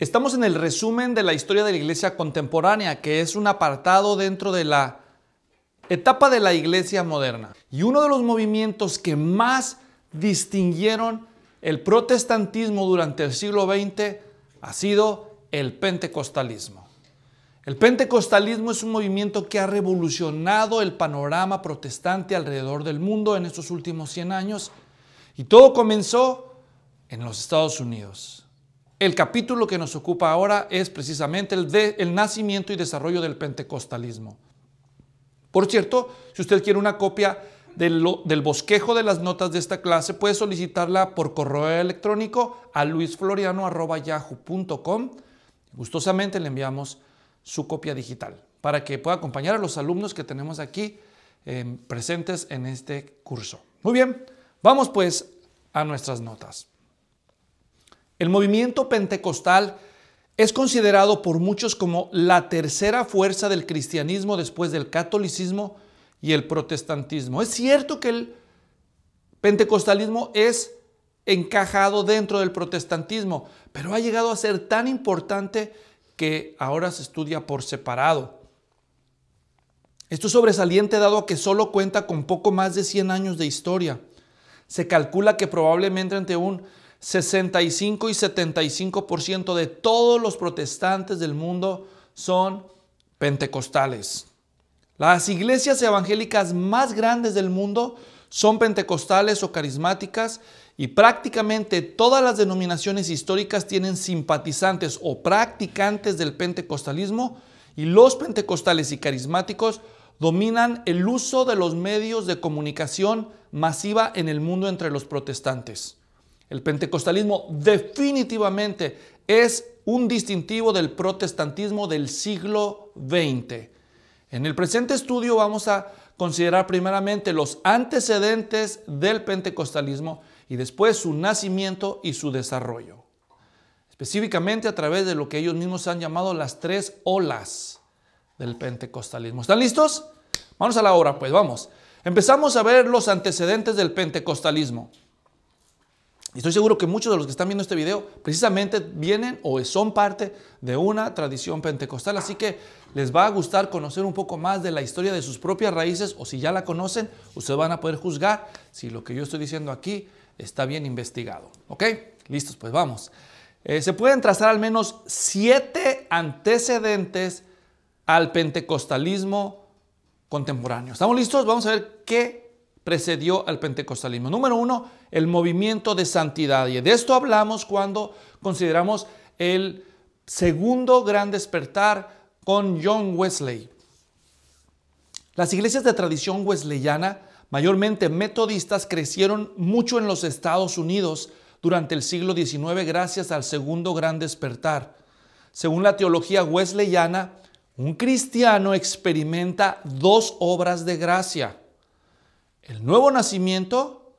Estamos en el resumen de la historia de la iglesia contemporánea, que es un apartado dentro de la etapa de la iglesia moderna. Y uno de los movimientos que más distinguieron el protestantismo durante el siglo XX ha sido el pentecostalismo. El pentecostalismo es un movimiento que ha revolucionado el panorama protestante alrededor del mundo en estos últimos 100 años y todo comenzó en los Estados Unidos. El capítulo que nos ocupa ahora es precisamente el, de, el nacimiento y desarrollo del pentecostalismo. Por cierto, si usted quiere una copia del, bosquejo de las notas de esta clase, puede solicitarla por correo electrónico a luisfloriano.yahoo.com. Gustosamente le enviamos su copia digital para que pueda acompañar a los alumnos que tenemos aquí em, presentes en este curso. Muy bien, vamos pues a nuestras notas. El movimiento pentecostal es considerado por muchos como la tercera fuerza del cristianismo después del catolicismo y el protestantismo. Es cierto que el pentecostalismo es encajado dentro del protestantismo, pero ha llegado a ser tan importante que ahora se estudia por separado. Esto es sobresaliente dado que solo cuenta con poco más de 100 años de historia. Se calcula que probablemente ante un 65 y 75% de todos los protestantes del mundo son pentecostales. Las iglesias evangélicas más grandes del mundo son pentecostales o carismáticas y prácticamente todas las denominaciones históricas tienen simpatizantes o practicantes del pentecostalismo y los pentecostales y carismáticos dominan el uso de los medios de comunicación masiva en el mundo entre los protestantes. El pentecostalismo definitivamente es un distintivo del protestantismo del siglo XX. En el presente estudio vamos a considerar primeramente los antecedentes del pentecostalismo y después su nacimiento y su desarrollo. Específicamente a través de lo que ellos mismos han llamado las tres olas del pentecostalismo. ¿Están listos? Vamos a la hora, pues vamos. Empezamos a ver los antecedentes del pentecostalismo. Y estoy seguro que muchos de los que están viendo este video precisamente vienen o son parte de una tradición pentecostal, así que les va a gustar conocer un poco más de la historia de sus propias raíces o si ya la conocen, ustedes van a poder juzgar si lo que yo estoy diciendo aquí está bien investigado. ¿Ok? Listos, pues vamos. Eh, se pueden trazar al menos siete antecedentes al pentecostalismo contemporáneo. ¿Estamos listos? Vamos a ver qué precedió al pentecostalismo. Número uno, el movimiento de santidad. Y de esto hablamos cuando consideramos el segundo gran despertar con John Wesley. Las iglesias de tradición wesleyana, mayormente metodistas, crecieron mucho en los Estados Unidos durante el siglo XIX gracias al segundo gran despertar. Según la teología wesleyana, un cristiano experimenta dos obras de gracia el nuevo nacimiento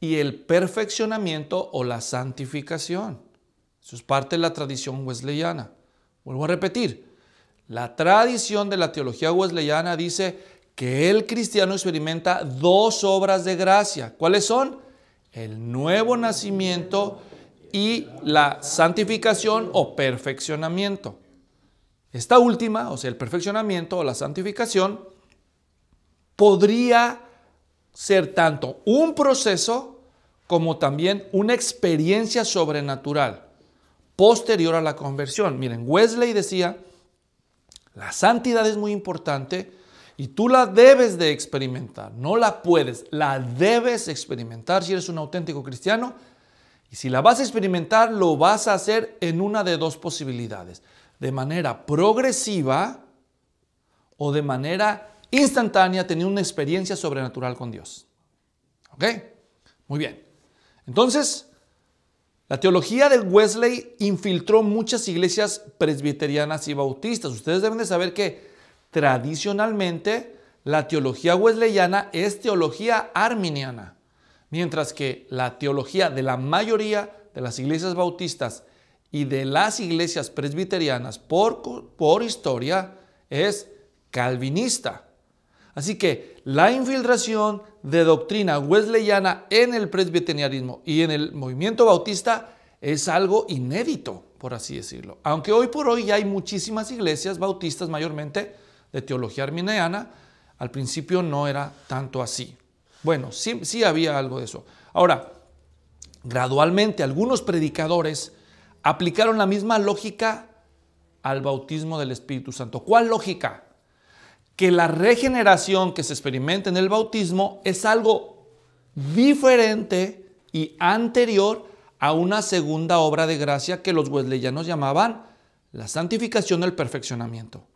y el perfeccionamiento o la santificación. Eso es parte de la tradición wesleyana. Vuelvo a repetir, la tradición de la teología wesleyana dice que el cristiano experimenta dos obras de gracia. ¿Cuáles son? El nuevo nacimiento y la santificación o perfeccionamiento. Esta última, o sea, el perfeccionamiento o la santificación, podría ser tanto un proceso como también una experiencia sobrenatural posterior a la conversión. Miren, Wesley decía, la santidad es muy importante y tú la debes de experimentar, no la puedes, la debes experimentar si eres un auténtico cristiano. Y si la vas a experimentar, lo vas a hacer en una de dos posibilidades, de manera progresiva o de manera instantánea tenía una experiencia sobrenatural con Dios. ¿Ok? Muy bien. Entonces, la teología de Wesley infiltró muchas iglesias presbiterianas y bautistas. Ustedes deben de saber que tradicionalmente la teología wesleyana es teología arminiana, mientras que la teología de la mayoría de las iglesias bautistas y de las iglesias presbiterianas por, por historia es calvinista. Así que la infiltración de doctrina wesleyana en el presbiterianismo y en el movimiento bautista es algo inédito, por así decirlo. Aunque hoy por hoy ya hay muchísimas iglesias bautistas mayormente de teología arminiana, al principio no era tanto así. Bueno, sí, sí había algo de eso. Ahora, gradualmente algunos predicadores aplicaron la misma lógica al bautismo del Espíritu Santo. ¿Cuál lógica? que la regeneración que se experimenta en el bautismo es algo diferente y anterior a una segunda obra de gracia que los wesleyanos llamaban la santificación del perfeccionamiento.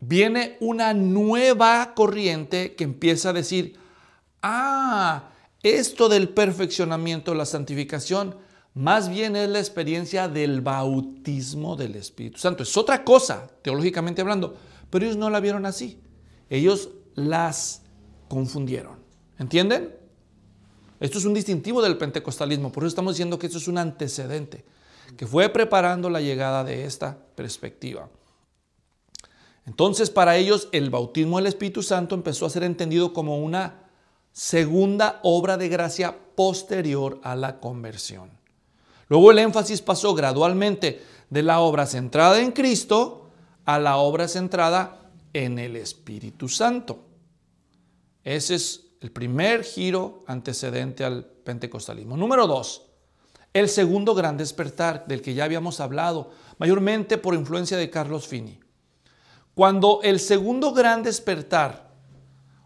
Viene una nueva corriente que empieza a decir, ah, esto del perfeccionamiento, la santificación, más bien es la experiencia del bautismo del Espíritu Santo. Es otra cosa, teológicamente hablando. Pero ellos no la vieron así. Ellos las confundieron. ¿Entienden? Esto es un distintivo del pentecostalismo. Por eso estamos diciendo que esto es un antecedente que fue preparando la llegada de esta perspectiva. Entonces para ellos el bautismo del Espíritu Santo empezó a ser entendido como una segunda obra de gracia posterior a la conversión. Luego el énfasis pasó gradualmente de la obra centrada en Cristo a la obra centrada en el Espíritu Santo. Ese es el primer giro antecedente al pentecostalismo. Número dos, el segundo gran despertar del que ya habíamos hablado, mayormente por influencia de Carlos Fini. Cuando el segundo gran despertar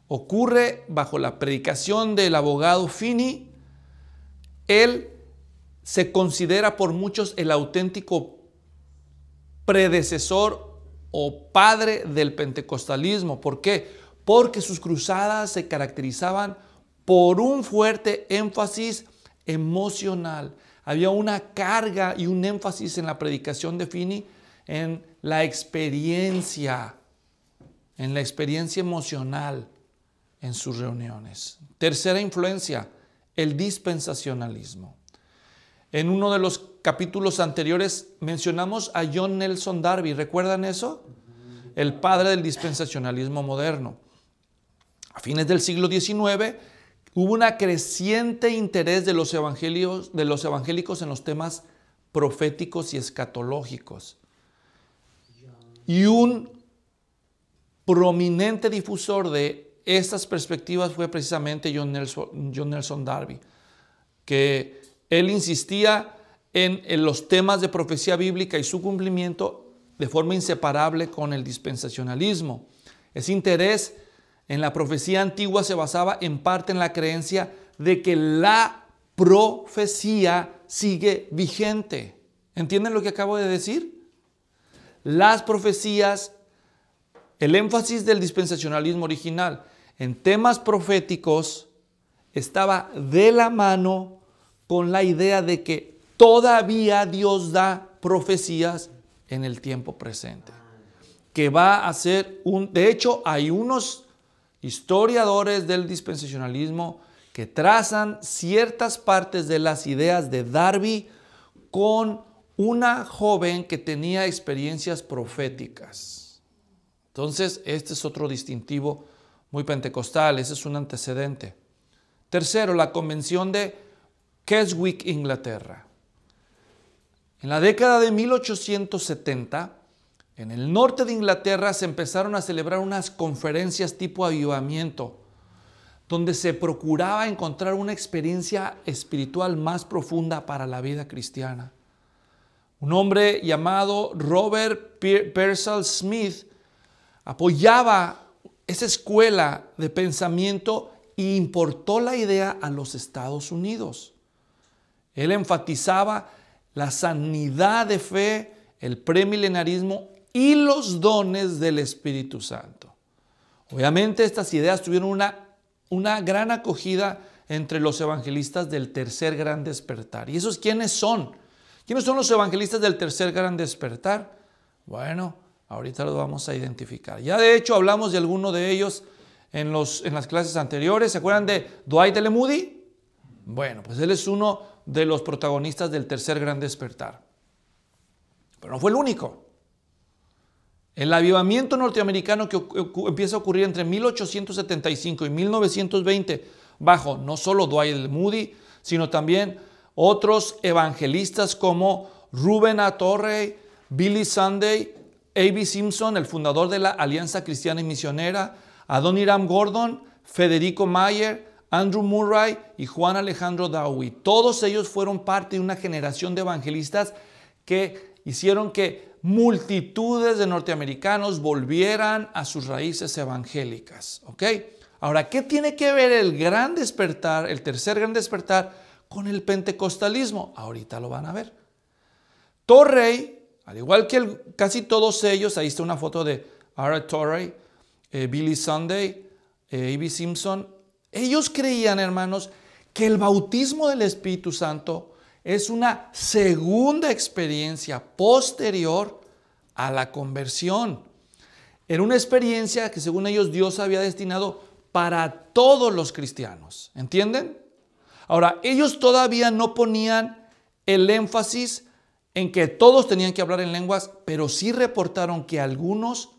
ocurre bajo la predicación del abogado Fini, él se considera por muchos el auténtico predecesor o padre del pentecostalismo. ¿Por qué? Porque sus cruzadas se caracterizaban por un fuerte énfasis emocional. Había una carga y un énfasis en la predicación de Fini en la experiencia, en la experiencia emocional en sus reuniones. Tercera influencia, el dispensacionalismo. En uno de los capítulos anteriores mencionamos a John Nelson Darby, ¿recuerdan eso? El padre del dispensacionalismo moderno. A fines del siglo XIX hubo un creciente interés de los, evangélicos en los temas proféticos y escatológicos. Y un prominente difusor de estas perspectivas fue precisamente John Nelson, John Nelson Darby, que él insistía en, los temas de profecía bíblica y su cumplimiento de forma inseparable con el dispensacionalismo. Ese interés en la profecía antigua se basaba en parte en la creencia de que la profecía sigue vigente. ¿Entienden lo que acabo de decir? Las profecías, el énfasis del dispensacionalismo original en temas proféticos estaba de la mano con la idea de que todavía Dios da profecías en el tiempo presente. Que va a ser un... De hecho, hay unos historiadores del dispensacionalismo que trazan ciertas partes de las ideas de Darby con una joven que tenía experiencias proféticas. Entonces, este es otro distintivo muy pentecostal, ese es un antecedente. Tercero, la convención de Keswick, Inglaterra. En la década de 1870, en el norte de Inglaterra se empezaron a celebrar unas conferencias tipo avivamiento, donde se procuraba encontrar una experiencia espiritual más profunda para la vida cristiana. Un hombre llamado Robert Pearsall Smith apoyaba esa escuela de pensamiento e importó la idea a los Estados Unidos. Él enfatizaba la sanidad de fe, el premilenarismo y los dones del Espíritu Santo. Obviamente estas ideas tuvieron una, una gran acogida entre los evangelistas del tercer gran despertar. ¿Y esos quiénes son? ¿Quiénes son los evangelistas del tercer gran despertar? Bueno, ahorita los vamos a identificar. Ya de hecho hablamos de alguno de ellos en, los, en las clases anteriores. ¿Se acuerdan de Dwight L. Moody? Bueno, pues él es uno de los protagonistas del tercer gran despertar. Pero no fue el único. El avivamiento norteamericano que empieza a ocurrir entre 1875 y 1920 bajo no solo Dwight Moody, sino también otros evangelistas como Ruben A. Torrey, Billy Sunday, A.B. Simpson, el fundador de la Alianza Cristiana y Misionera, Adoniram Gordon, Federico Mayer, Andrew Murray y Juan Alejandro Dawi, Todos ellos fueron parte de una generación de evangelistas que hicieron que multitudes de norteamericanos volvieran a sus raíces evangélicas. Ahora, ¿qué tiene que ver el gran despertar, el tercer gran despertar, con el pentecostalismo? Ahorita lo van a ver. Torrey, al igual que casi todos ellos, ahí está una foto de Ara Torrey, eh, Billy Sunday, A.B. Eh, Simpson, ellos creían, hermanos, que el bautismo del Espíritu Santo es una segunda experiencia posterior a la conversión. Era una experiencia que según ellos Dios había destinado para todos los cristianos. ¿Entienden? Ahora, ellos todavía no ponían el énfasis en que todos tenían que hablar en lenguas, pero sí reportaron que algunos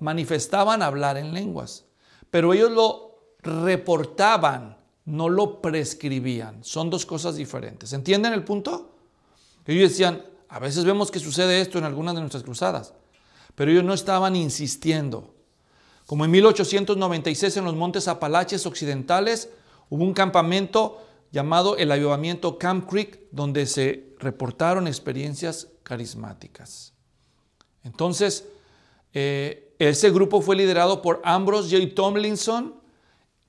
manifestaban hablar en lenguas. Pero ellos lo reportaban, no lo prescribían. Son dos cosas diferentes. ¿Entienden el punto? Ellos decían, a veces vemos que sucede esto en algunas de nuestras cruzadas, pero ellos no estaban insistiendo. Como en 1896 en los Montes Apalaches Occidentales hubo un campamento llamado el Avivamiento Camp Creek, donde se reportaron experiencias carismáticas. Entonces, eh, ese grupo fue liderado por Ambrose J. Tomlinson,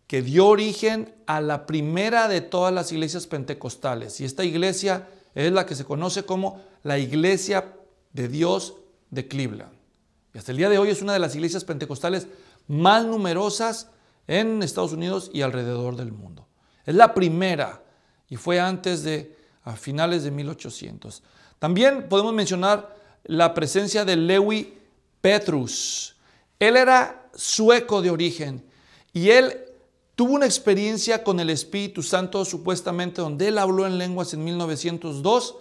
que dio origen a la primera de todas las iglesias pentecostales. Y esta iglesia es la que se conoce como la Iglesia de Dios de Cleveland. Y hasta el día de hoy es una de las iglesias pentecostales más numerosas en Estados Unidos y alrededor del mundo. Es la primera y fue antes de a finales de 1800. También podemos mencionar la presencia de Lewi Petrus. Él era sueco de origen y él tuvo una experiencia con el Espíritu Santo supuestamente donde él habló en lenguas en 1902,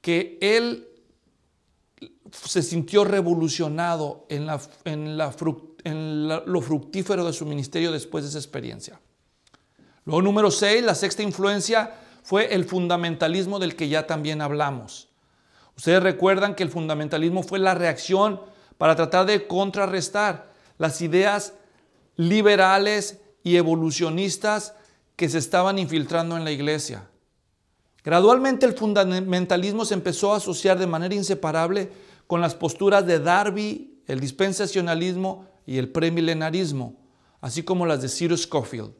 que él se sintió revolucionado en, la, en, lo fructífero de su ministerio después de esa experiencia. Luego número 6, la sexta influencia fue el fundamentalismo del que ya también hablamos. Ustedes recuerdan que el fundamentalismo fue la reacción para tratar de contrarrestar las ideas liberales y evolucionistas que se estaban infiltrando en la iglesia. Gradualmente el fundamentalismo se empezó a asociar de manera inseparable con las posturas de Darby, el dispensacionalismo y el premilenarismo, así como las de Cyrus Scofield.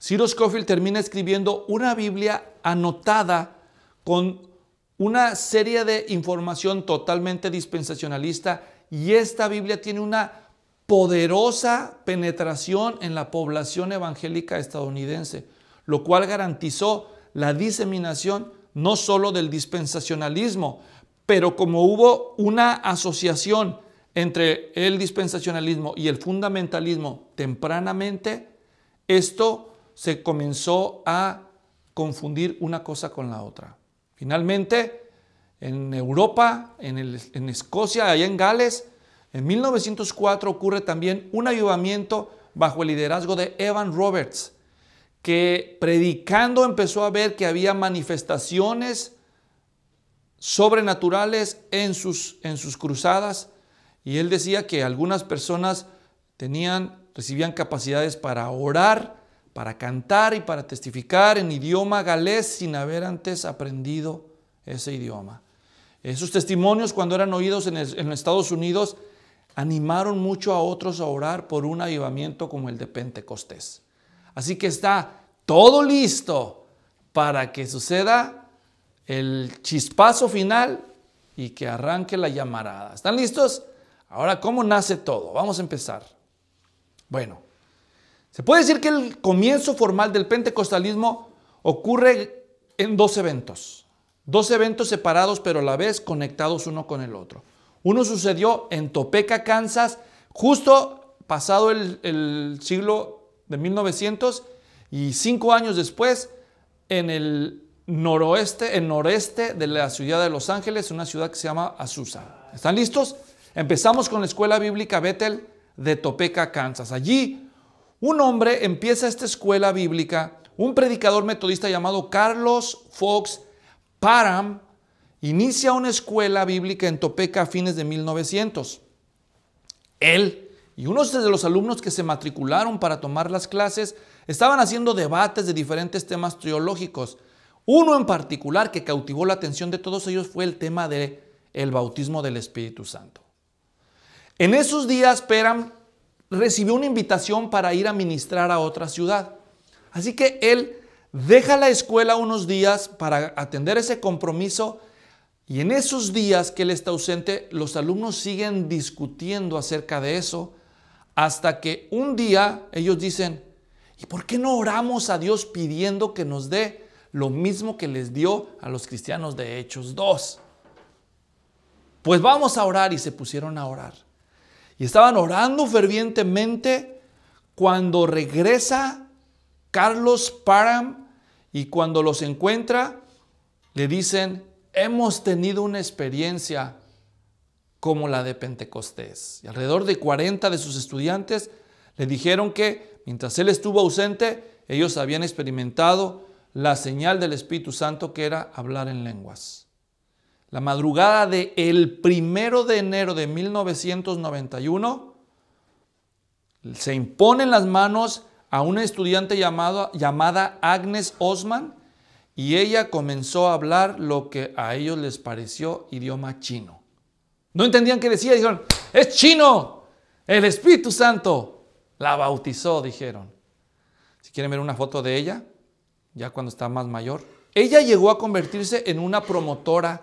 Cyrus Scofield termina escribiendo una Biblia anotada con una serie de información totalmente dispensacionalista y esta Biblia tiene una poderosa penetración en la población evangélica estadounidense, lo cual garantizó la diseminación no sólo del dispensacionalismo, pero como hubo una asociación entre el dispensacionalismo y el fundamentalismo tempranamente, esto se comenzó a confundir una cosa con la otra. Finalmente, en Europa, en, en Escocia, allá en Gales, en 1904 ocurre también un avivamiento bajo el liderazgo de Evan Roberts, que predicando empezó a ver que había manifestaciones sobrenaturales en sus, en sus cruzadas y él decía que algunas personas tenían, recibían capacidades para orar, para cantar y para testificar en idioma galés sin haber antes aprendido ese idioma. Esos testimonios cuando eran oídos en, en Estados Unidos animaron mucho a otros a orar por un avivamiento como el de Pentecostés. Así que está todo listo para que suceda el chispazo final y que arranque la llamarada. ¿Están listos? Ahora, ¿cómo nace todo? Vamos a empezar. Bueno, se puede decir que el comienzo formal del pentecostalismo ocurre en dos eventos. Dos eventos separados pero a la vez conectados uno con el otro. Uno sucedió en Topeka, Kansas, justo pasado el, siglo de 1900 y cinco años después en el noroeste, el noreste de la ciudad de Los Ángeles, una ciudad que se llama Azusa. ¿Están listos? Empezamos con la escuela bíblica Bethel de Topeka, Kansas. Allí un hombre empieza esta escuela bíblica, un predicador metodista llamado Carlos Fox Parham inicia una escuela bíblica en Topeka a fines de 1900. Él y unos de los alumnos que se matricularon para tomar las clases estaban haciendo debates de diferentes temas teológicos. Uno en particular que cautivó la atención de todos ellos fue el tema de el bautismo del Espíritu Santo. En esos días, Peram recibió una invitación para ir a ministrar a otra ciudad. Así que él deja la escuela unos días para atender ese compromiso y en esos días que él está ausente, los alumnos siguen discutiendo acerca de eso hasta que un día ellos dicen, ¿y por qué no oramos a Dios pidiendo que nos dé lo mismo que les dio a los cristianos de Hechos 2? Pues vamos a orar y se pusieron a orar. Y estaban orando fervientemente cuando regresa Carlos Param y cuando los encuentra, le dicen, hemos tenido una experiencia como la de Pentecostés. Y alrededor de 40 de sus estudiantes le dijeron que mientras él estuvo ausente, ellos habían experimentado la señal del Espíritu Santo que era hablar en lenguas. La madrugada de el primero de enero de 1991 se imponen las manos a una estudiante llamada Agnes Osman, y ella comenzó a hablar lo que a ellos les pareció idioma chino. No entendían qué decía, dijeron, es chino. El Espíritu Santo la bautizó, dijeron. Si quieren ver una foto de ella, ya cuando está más mayor, ella llegó a convertirse en una promotora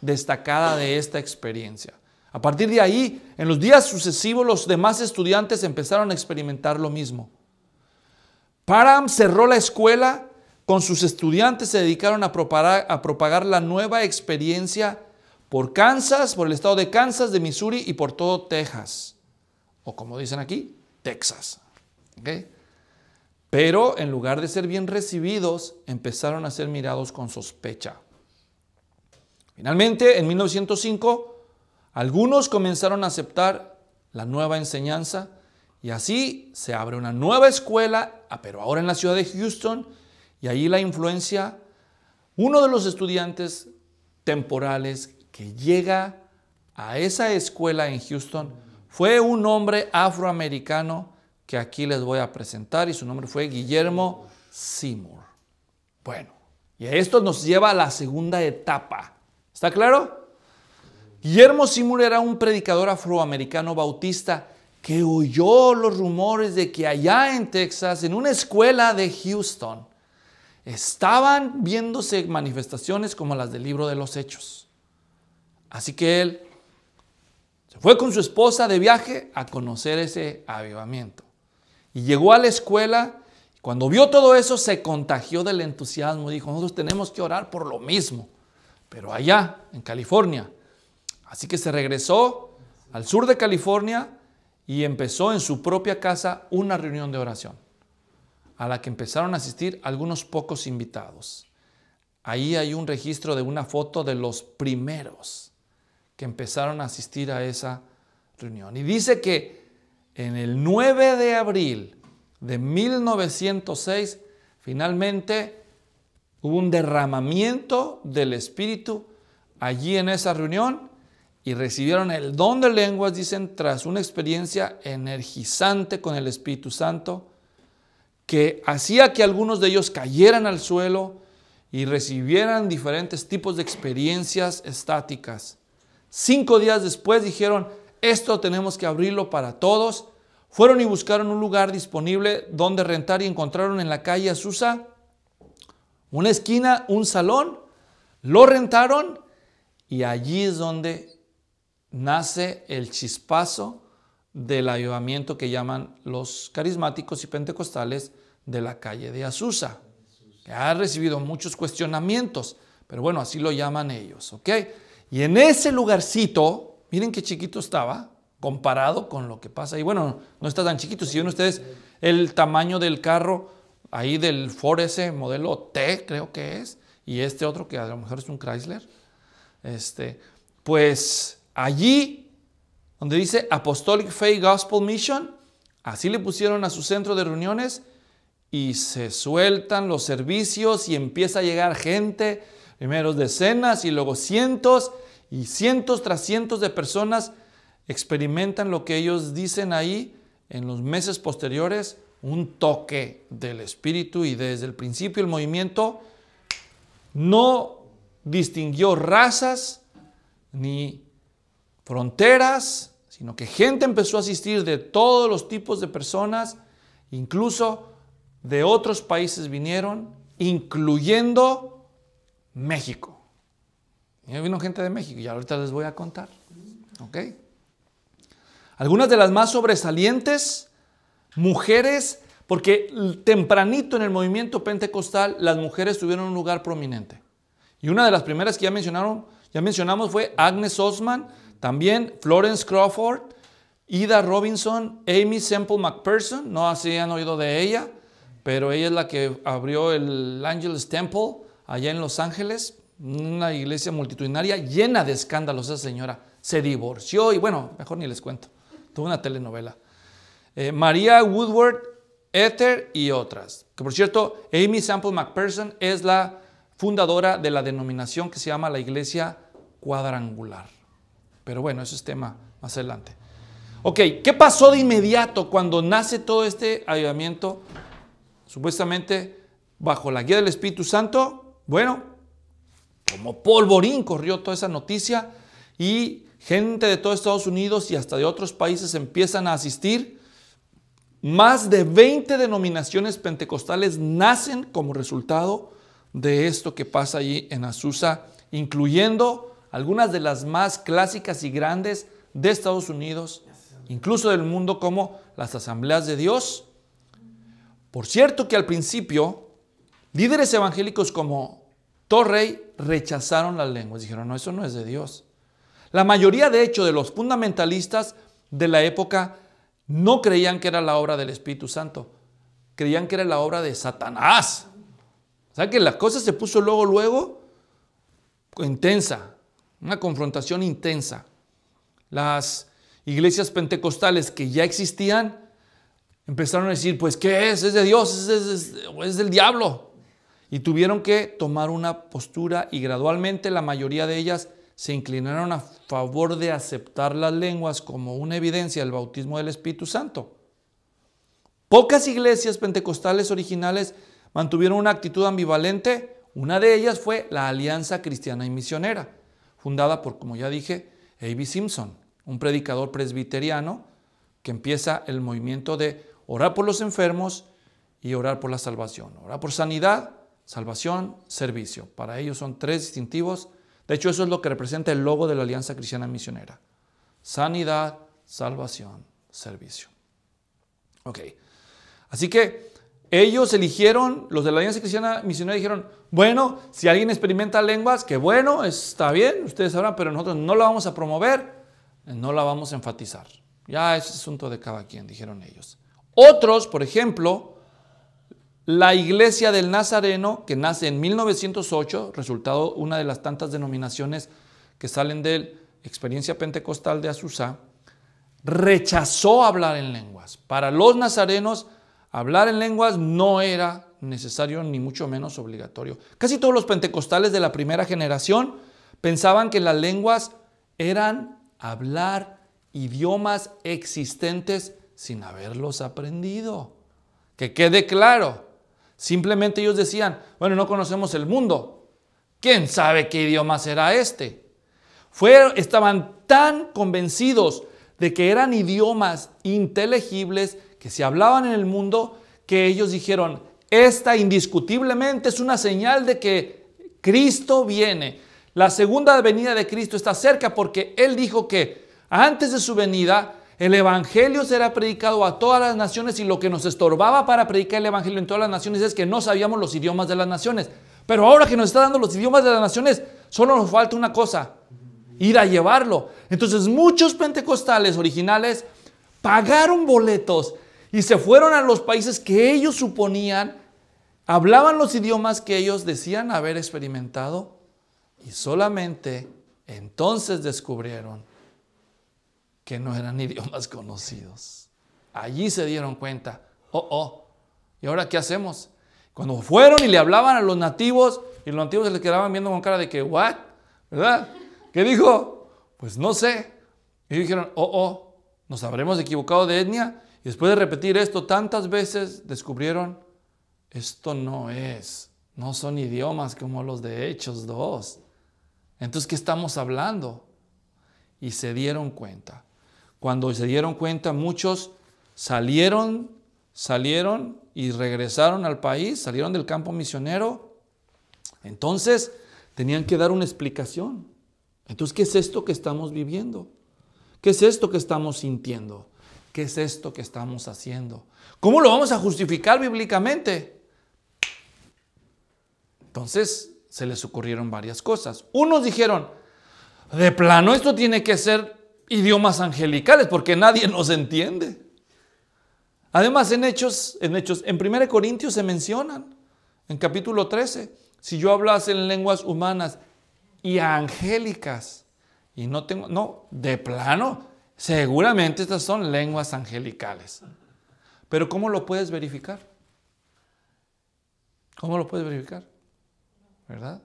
destacada de esta experiencia. A partir de ahí, en los días sucesivos, los demás estudiantes empezaron a experimentar lo mismo. Param cerró la escuela con sus estudiantes se dedicaron a propagar, la nueva experiencia por Kansas, por el estado de Kansas, de Missouri y por todo Texas. O como dicen aquí, Texas. Pero en lugar de ser bien recibidos, empezaron a ser mirados con sospecha. Finalmente, en 1905, algunos comenzaron a aceptar la nueva enseñanza y así se abre una nueva escuela, ah, pero ahora en la ciudad de Houston, y ahí la influencia, uno de los estudiantes temporales que llega a esa escuela en Houston fue un hombre afroamericano que aquí les voy a presentar y su nombre fue Guillermo Seymour. Bueno, y esto nos lleva a la segunda etapa. ¿Está claro? Guillermo Seymour era un predicador afroamericano bautista que oyó los rumores de que allá en Texas, en una escuela de Houston, estaban viéndose manifestaciones como las del libro de los hechos. Así que él se fue con su esposa de viaje a conocer ese avivamiento. Y llegó a la escuela. cuando vio todo eso, se contagió del entusiasmo. Dijo, nosotros tenemos que orar por lo mismo. Pero allá, en California. Así que se regresó al sur de California y empezó en su propia casa una reunión de oración a la que empezaron a asistir algunos pocos invitados. Ahí hay un registro de una foto de los primeros que empezaron a asistir a esa reunión. Y dice que en el 9 de abril de 1906, finalmente hubo un derramamiento del Espíritu allí en esa reunión y recibieron el don de lenguas, dicen, tras una experiencia energizante con el Espíritu Santo que hacía que algunos de ellos cayeran al suelo y recibieran diferentes tipos de experiencias estáticas. Cinco días después dijeron, esto tenemos que abrirlo para todos. Fueron y buscaron un lugar disponible donde rentar y encontraron en la calle Azusa una esquina, un salón, lo rentaron y allí es donde nace el chispazo del ayudamiento que llaman los carismáticos y pentecostales de la calle de Azusa, que ha recibido muchos cuestionamientos, pero bueno, así lo llaman ellos, ¿ok? Y en ese lugarcito, miren qué chiquito estaba, comparado con lo que pasa ahí. Bueno, no está tan chiquito, si ven ustedes el tamaño del carro ahí del Ford S modelo T, creo que es, y este otro que a lo mejor es un Chrysler, este, pues allí donde dice Apostolic Faith Gospel Mission. Así le pusieron a su centro de reuniones y se sueltan los servicios y empieza a llegar gente, primero decenas y luego cientos y cientos tras cientos de personas experimentan lo que ellos dicen ahí en los meses posteriores, un toque del espíritu y desde el principio el movimiento no distinguió razas ni fronteras sino que gente empezó a asistir de todos los tipos de personas, incluso de otros países vinieron, incluyendo México. Y vino gente de México y ahorita les voy a contar. ¿Ok? Algunas de las más sobresalientes, mujeres, porque tempranito en el movimiento pentecostal las mujeres tuvieron un lugar prominente. Y una de las primeras que ya mencionaron, ya mencionamos fue Agnes Osman, también Florence Crawford, Ida Robinson, Amy Sample McPherson, no si han oído de ella, pero ella es la que abrió el Angels Temple allá en Los Ángeles, una iglesia multitudinaria llena de escándalos esa señora. Se divorció y bueno, mejor ni les cuento. Tuvo una telenovela. Eh, María Woodward, Ether y otras. Que por cierto, Amy Sample McPherson es la fundadora de la denominación que se llama la Iglesia Cuadrangular. Pero bueno, ese es tema más adelante. Ok, ¿qué pasó de inmediato cuando nace todo este avivamiento? Supuestamente bajo la guía del Espíritu Santo. Bueno, como polvorín corrió toda esa noticia y gente de todo Estados Unidos y hasta de otros países empiezan a asistir. Más de 20 denominaciones pentecostales nacen como resultado de esto que pasa allí en Azusa, incluyendo algunas de las más clásicas y grandes de Estados Unidos, incluso del mundo, como las asambleas de Dios. Por cierto que al principio, líderes evangélicos como Torrey rechazaron las lenguas, dijeron, no, eso no es de Dios. La mayoría, de hecho, de los fundamentalistas de la época no creían que era la obra del Espíritu Santo, creían que era la obra de Satanás. O sea que la cosa se puso luego, luego, intensa una confrontación intensa. Las iglesias pentecostales que ya existían empezaron a decir, pues, ¿qué es? Es de Dios, es, del diablo. Y tuvieron que tomar una postura y gradualmente la mayoría de ellas se inclinaron a favor de aceptar las lenguas como una evidencia del bautismo del Espíritu Santo. Pocas iglesias pentecostales originales mantuvieron una actitud ambivalente. Una de ellas fue la Alianza Cristiana y Misionera, fundada por, como ya dije, A.B. Simpson, un predicador presbiteriano que empieza el movimiento de orar por los enfermos y orar por la salvación. Orar por sanidad, salvación, servicio. Para ellos son tres distintivos. De hecho, eso es lo que representa el logo de la Alianza Cristiana Misionera. Sanidad, salvación, servicio. Ok. Así que ellos eligieron, los de la Iglesia Cristiana Misionera dijeron, bueno, si alguien experimenta lenguas, que bueno, está bien, ustedes sabrán, pero nosotros no la vamos a promover, no la vamos a enfatizar. Ya es asunto de cada quien, dijeron ellos. Otros, por ejemplo, la iglesia del Nazareno, que nace en 1908, resultado una de las tantas denominaciones que salen de la experiencia pentecostal de Azusa, rechazó hablar en lenguas. Para los nazarenos, hablar en lenguas no era necesario ni mucho menos obligatorio. Casi todos los pentecostales de la primera generación pensaban que las lenguas eran hablar idiomas existentes sin haberlos aprendido. Que quede claro. Simplemente ellos decían, bueno, no conocemos el mundo. ¿Quién sabe qué idioma será este? estaban tan convencidos de que eran idiomas inteligibles que se hablaban en el mundo, que ellos dijeron, esta indiscutiblemente es una señal de que Cristo viene. La segunda venida de Cristo está cerca porque Él dijo que antes de su venida el Evangelio será predicado a todas las naciones y lo que nos estorbaba para predicar el Evangelio en todas las naciones es que no sabíamos los idiomas de las naciones. Pero ahora que nos está dando los idiomas de las naciones, solo nos falta una cosa, ir a llevarlo. Entonces muchos pentecostales originales pagaron boletos y se fueron a los países que ellos suponían, hablaban los idiomas que ellos decían haber experimentado y solamente entonces descubrieron que no eran idiomas conocidos. Allí se dieron cuenta, oh, oh, ¿y ahora qué hacemos? Cuando fueron y le hablaban a los nativos y los nativos se les quedaban viendo con cara de que, ¿what? ¿Verdad? ¿Qué dijo? Pues no sé. Y dijeron, oh, oh, ¿nos habremos equivocado de etnia? Y después de repetir esto tantas veces, descubrieron, esto no es, no son idiomas como los de Hechos 2. Entonces, ¿qué estamos hablando? Y se dieron cuenta. Cuando se dieron cuenta, muchos salieron, salieron y regresaron al país, salieron del campo misionero. Entonces, tenían que dar una explicación. Entonces, ¿qué es esto que estamos viviendo? ¿Qué es esto que estamos sintiendo? ¿Qué es esto que estamos haciendo? ¿Cómo lo vamos a justificar bíblicamente? Entonces se les ocurrieron varias cosas. Unos dijeron, de plano esto tiene que ser idiomas angelicales porque nadie nos entiende. Además en Hechos, en Hechos, en 1 Corintios se mencionan, en capítulo 13, si yo hablase en lenguas humanas y angélicas y no tengo, no, de plano, Seguramente estas son lenguas angelicales. Pero ¿cómo lo puedes verificar? ¿Cómo lo puedes verificar? ¿Verdad?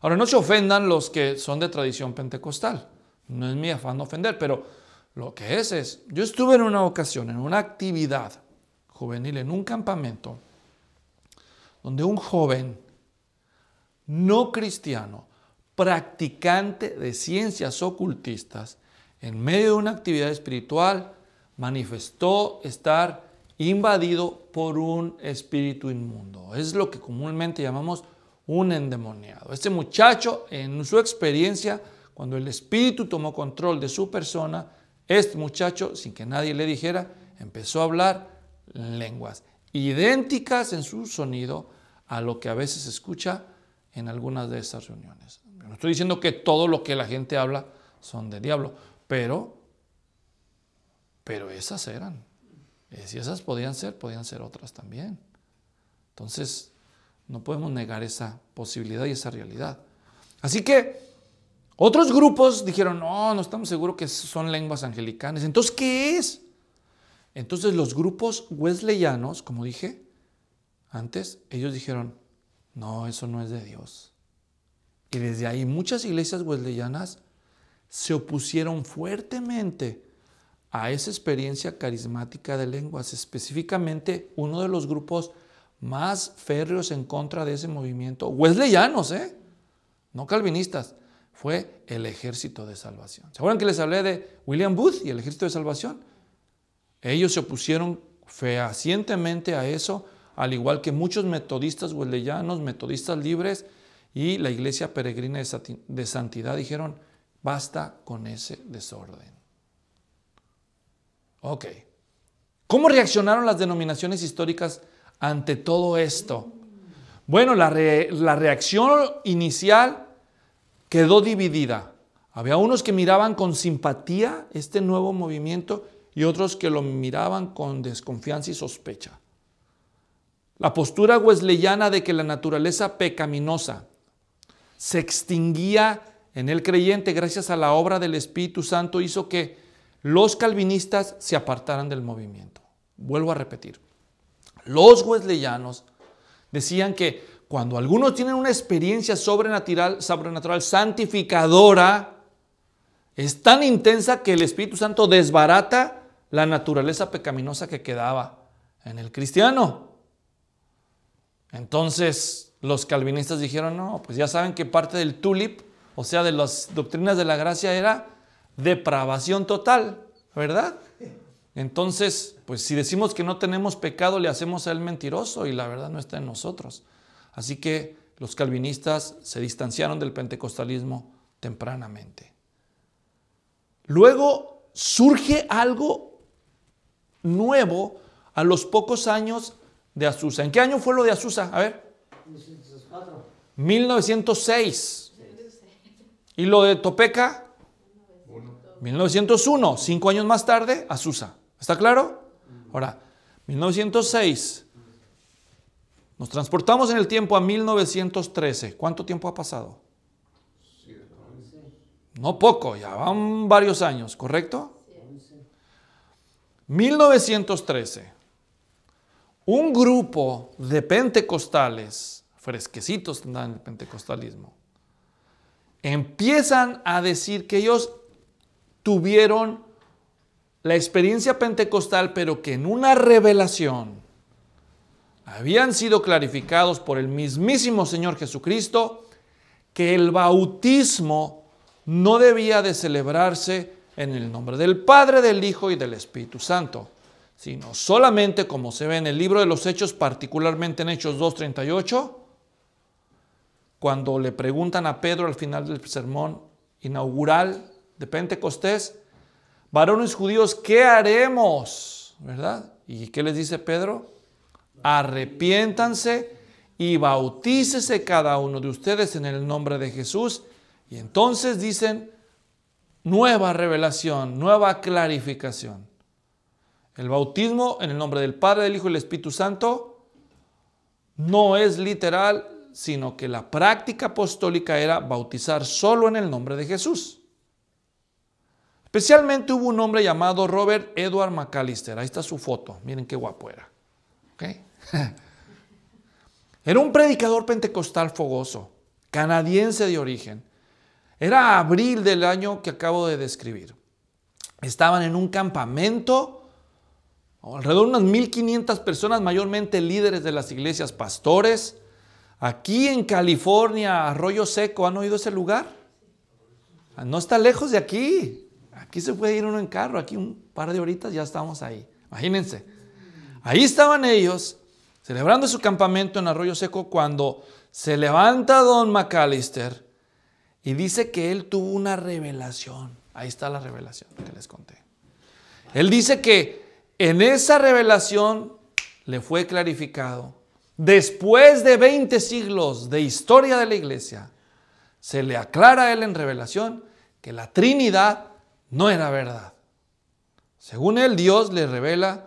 Ahora, no se ofendan los que son de tradición pentecostal. No es mi afán ofender, pero lo que es es, yo estuve en una ocasión, en una actividad juvenil, en un campamento, donde un joven no cristiano, practicante de ciencias ocultistas, en medio de una actividad espiritual, manifestó estar invadido por un espíritu inmundo. Es lo que comúnmente llamamos un endemoniado. Este muchacho, en su experiencia, cuando el espíritu tomó control de su persona, este muchacho, sin que nadie le dijera, empezó a hablar lenguas idénticas en su sonido a lo que a veces se escucha en algunas de estas reuniones. no estoy diciendo que todo lo que la gente habla son de diablo, pero, pero esas eran. Y si esas podían ser, podían ser otras también. Entonces, no podemos negar esa posibilidad y esa realidad. Así que otros grupos dijeron, no, no estamos seguros que son lenguas angelicanas. Entonces, ¿qué es? Entonces los grupos wesleyanos, como dije antes, ellos dijeron, no, eso no es de Dios. Y desde ahí muchas iglesias wesleyanas se opusieron fuertemente a esa experiencia carismática de lenguas, específicamente uno de los grupos más férreos en contra de ese movimiento, wesleyanos, ¿eh? no calvinistas, fue el ejército de salvación. ¿Se acuerdan que les hablé de William Booth y el ejército de salvación? Ellos se opusieron fehacientemente a eso, al igual que muchos metodistas wesleyanos, metodistas libres y la iglesia peregrina de santidad dijeron, Basta con ese desorden. Ok. ¿Cómo reaccionaron las denominaciones históricas ante todo esto? Bueno, la, la reacción inicial quedó dividida. Había unos que miraban con simpatía este nuevo movimiento y otros que lo miraban con desconfianza y sospecha. La postura wesleyana de que la naturaleza pecaminosa se extinguía en el creyente, gracias a la obra del Espíritu Santo, hizo que los calvinistas se apartaran del movimiento. Vuelvo a repetir, los wesleyanos decían que cuando algunos tienen una experiencia sobrenatural, sobrenatural santificadora, es tan intensa que el Espíritu Santo desbarata la naturaleza pecaminosa que quedaba en el cristiano. Entonces los calvinistas dijeron, no, pues ya saben que parte del tulip o sea, de las doctrinas de la gracia era depravación total, ¿verdad? Entonces, pues si decimos que no tenemos pecado, le hacemos a él mentiroso y la verdad no está en nosotros. Así que los calvinistas se distanciaron del pentecostalismo tempranamente. Luego surge algo nuevo a los pocos años de Azusa. ¿En qué año fue lo de Azusa? A ver. 1904. 1906. ¿Y lo de Topeca? 1901, cinco años más tarde, Azusa. ¿Está claro? Ahora, 1906. Nos transportamos en el tiempo a 1913. ¿Cuánto tiempo ha pasado? No poco, ya van varios años, ¿correcto? 1913. Un grupo de pentecostales, fresquecitos en el pentecostalismo, empiezan a decir que ellos tuvieron la experiencia pentecostal, pero que en una revelación habían sido clarificados por el mismísimo Señor Jesucristo que el bautismo no debía de celebrarse en el nombre del Padre, del Hijo y del Espíritu Santo, sino solamente como se ve en el libro de los Hechos, particularmente en Hechos 2.38, cuando le preguntan a Pedro al final del sermón inaugural de Pentecostés, varones judíos, ¿qué haremos? ¿Verdad? ¿Y qué les dice Pedro? Arrepiéntanse y bautícese cada uno de ustedes en el nombre de Jesús. Y entonces dicen, nueva revelación, nueva clarificación. El bautismo en el nombre del Padre, del Hijo y del Espíritu Santo no es literal, sino que la práctica apostólica era bautizar solo en el nombre de Jesús. Especialmente hubo un hombre llamado Robert Edward McAllister. Ahí está su foto. Miren qué guapo era. era un predicador pentecostal fogoso, canadiense de origen. Era abril del año que acabo de describir. Estaban en un campamento, alrededor de unas 1.500 personas, mayormente líderes de las iglesias, pastores, Aquí en California, Arroyo Seco, ¿han oído ese lugar? Ah, no está lejos de aquí. Aquí se puede ir uno en carro, aquí un par de horitas ya estamos ahí. Imagínense. Ahí estaban ellos celebrando su campamento en Arroyo Seco cuando se levanta Don McAllister y dice que él tuvo una revelación. Ahí está la revelación que les conté. Él dice que en esa revelación le fue clarificado después de 20 siglos de historia de la iglesia, se le aclara a él en revelación que la Trinidad no era verdad. Según él, Dios le revela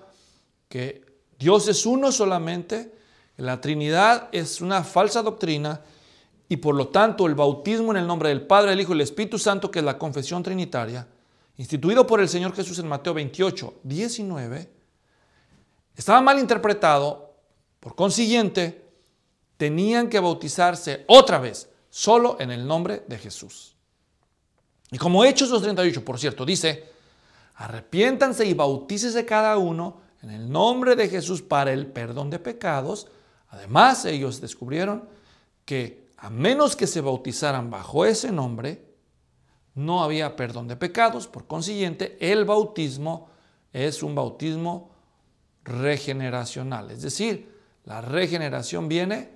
que Dios es uno solamente, que la Trinidad es una falsa doctrina y por lo tanto el bautismo en el nombre del Padre, el Hijo y el Espíritu Santo, que es la confesión trinitaria, instituido por el Señor Jesús en Mateo 28, 19, estaba mal interpretado por consiguiente, tenían que bautizarse otra vez, solo en el nombre de Jesús. Y como Hechos 2.38, por cierto, dice, arrepiéntanse y bautícese cada uno en el nombre de Jesús para el perdón de pecados. Además, ellos descubrieron que a menos que se bautizaran bajo ese nombre, no había perdón de pecados. Por consiguiente, el bautismo es un bautismo regeneracional, es decir, la regeneración viene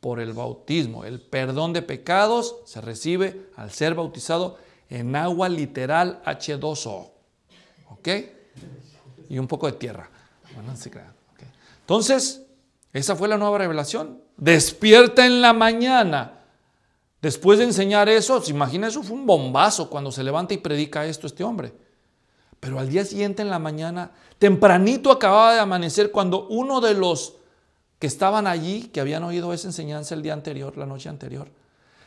por el bautismo. El perdón de pecados se recibe al ser bautizado en agua literal H2O. ¿Ok? Y un poco de tierra. Entonces, esa fue la nueva revelación. Despierta en la mañana. Después de enseñar eso, pues, imagina eso fue un bombazo cuando se levanta y predica esto este hombre. Pero al día siguiente en la mañana, tempranito acababa de amanecer cuando uno de los que estaban allí, que habían oído esa enseñanza el día anterior, la noche anterior.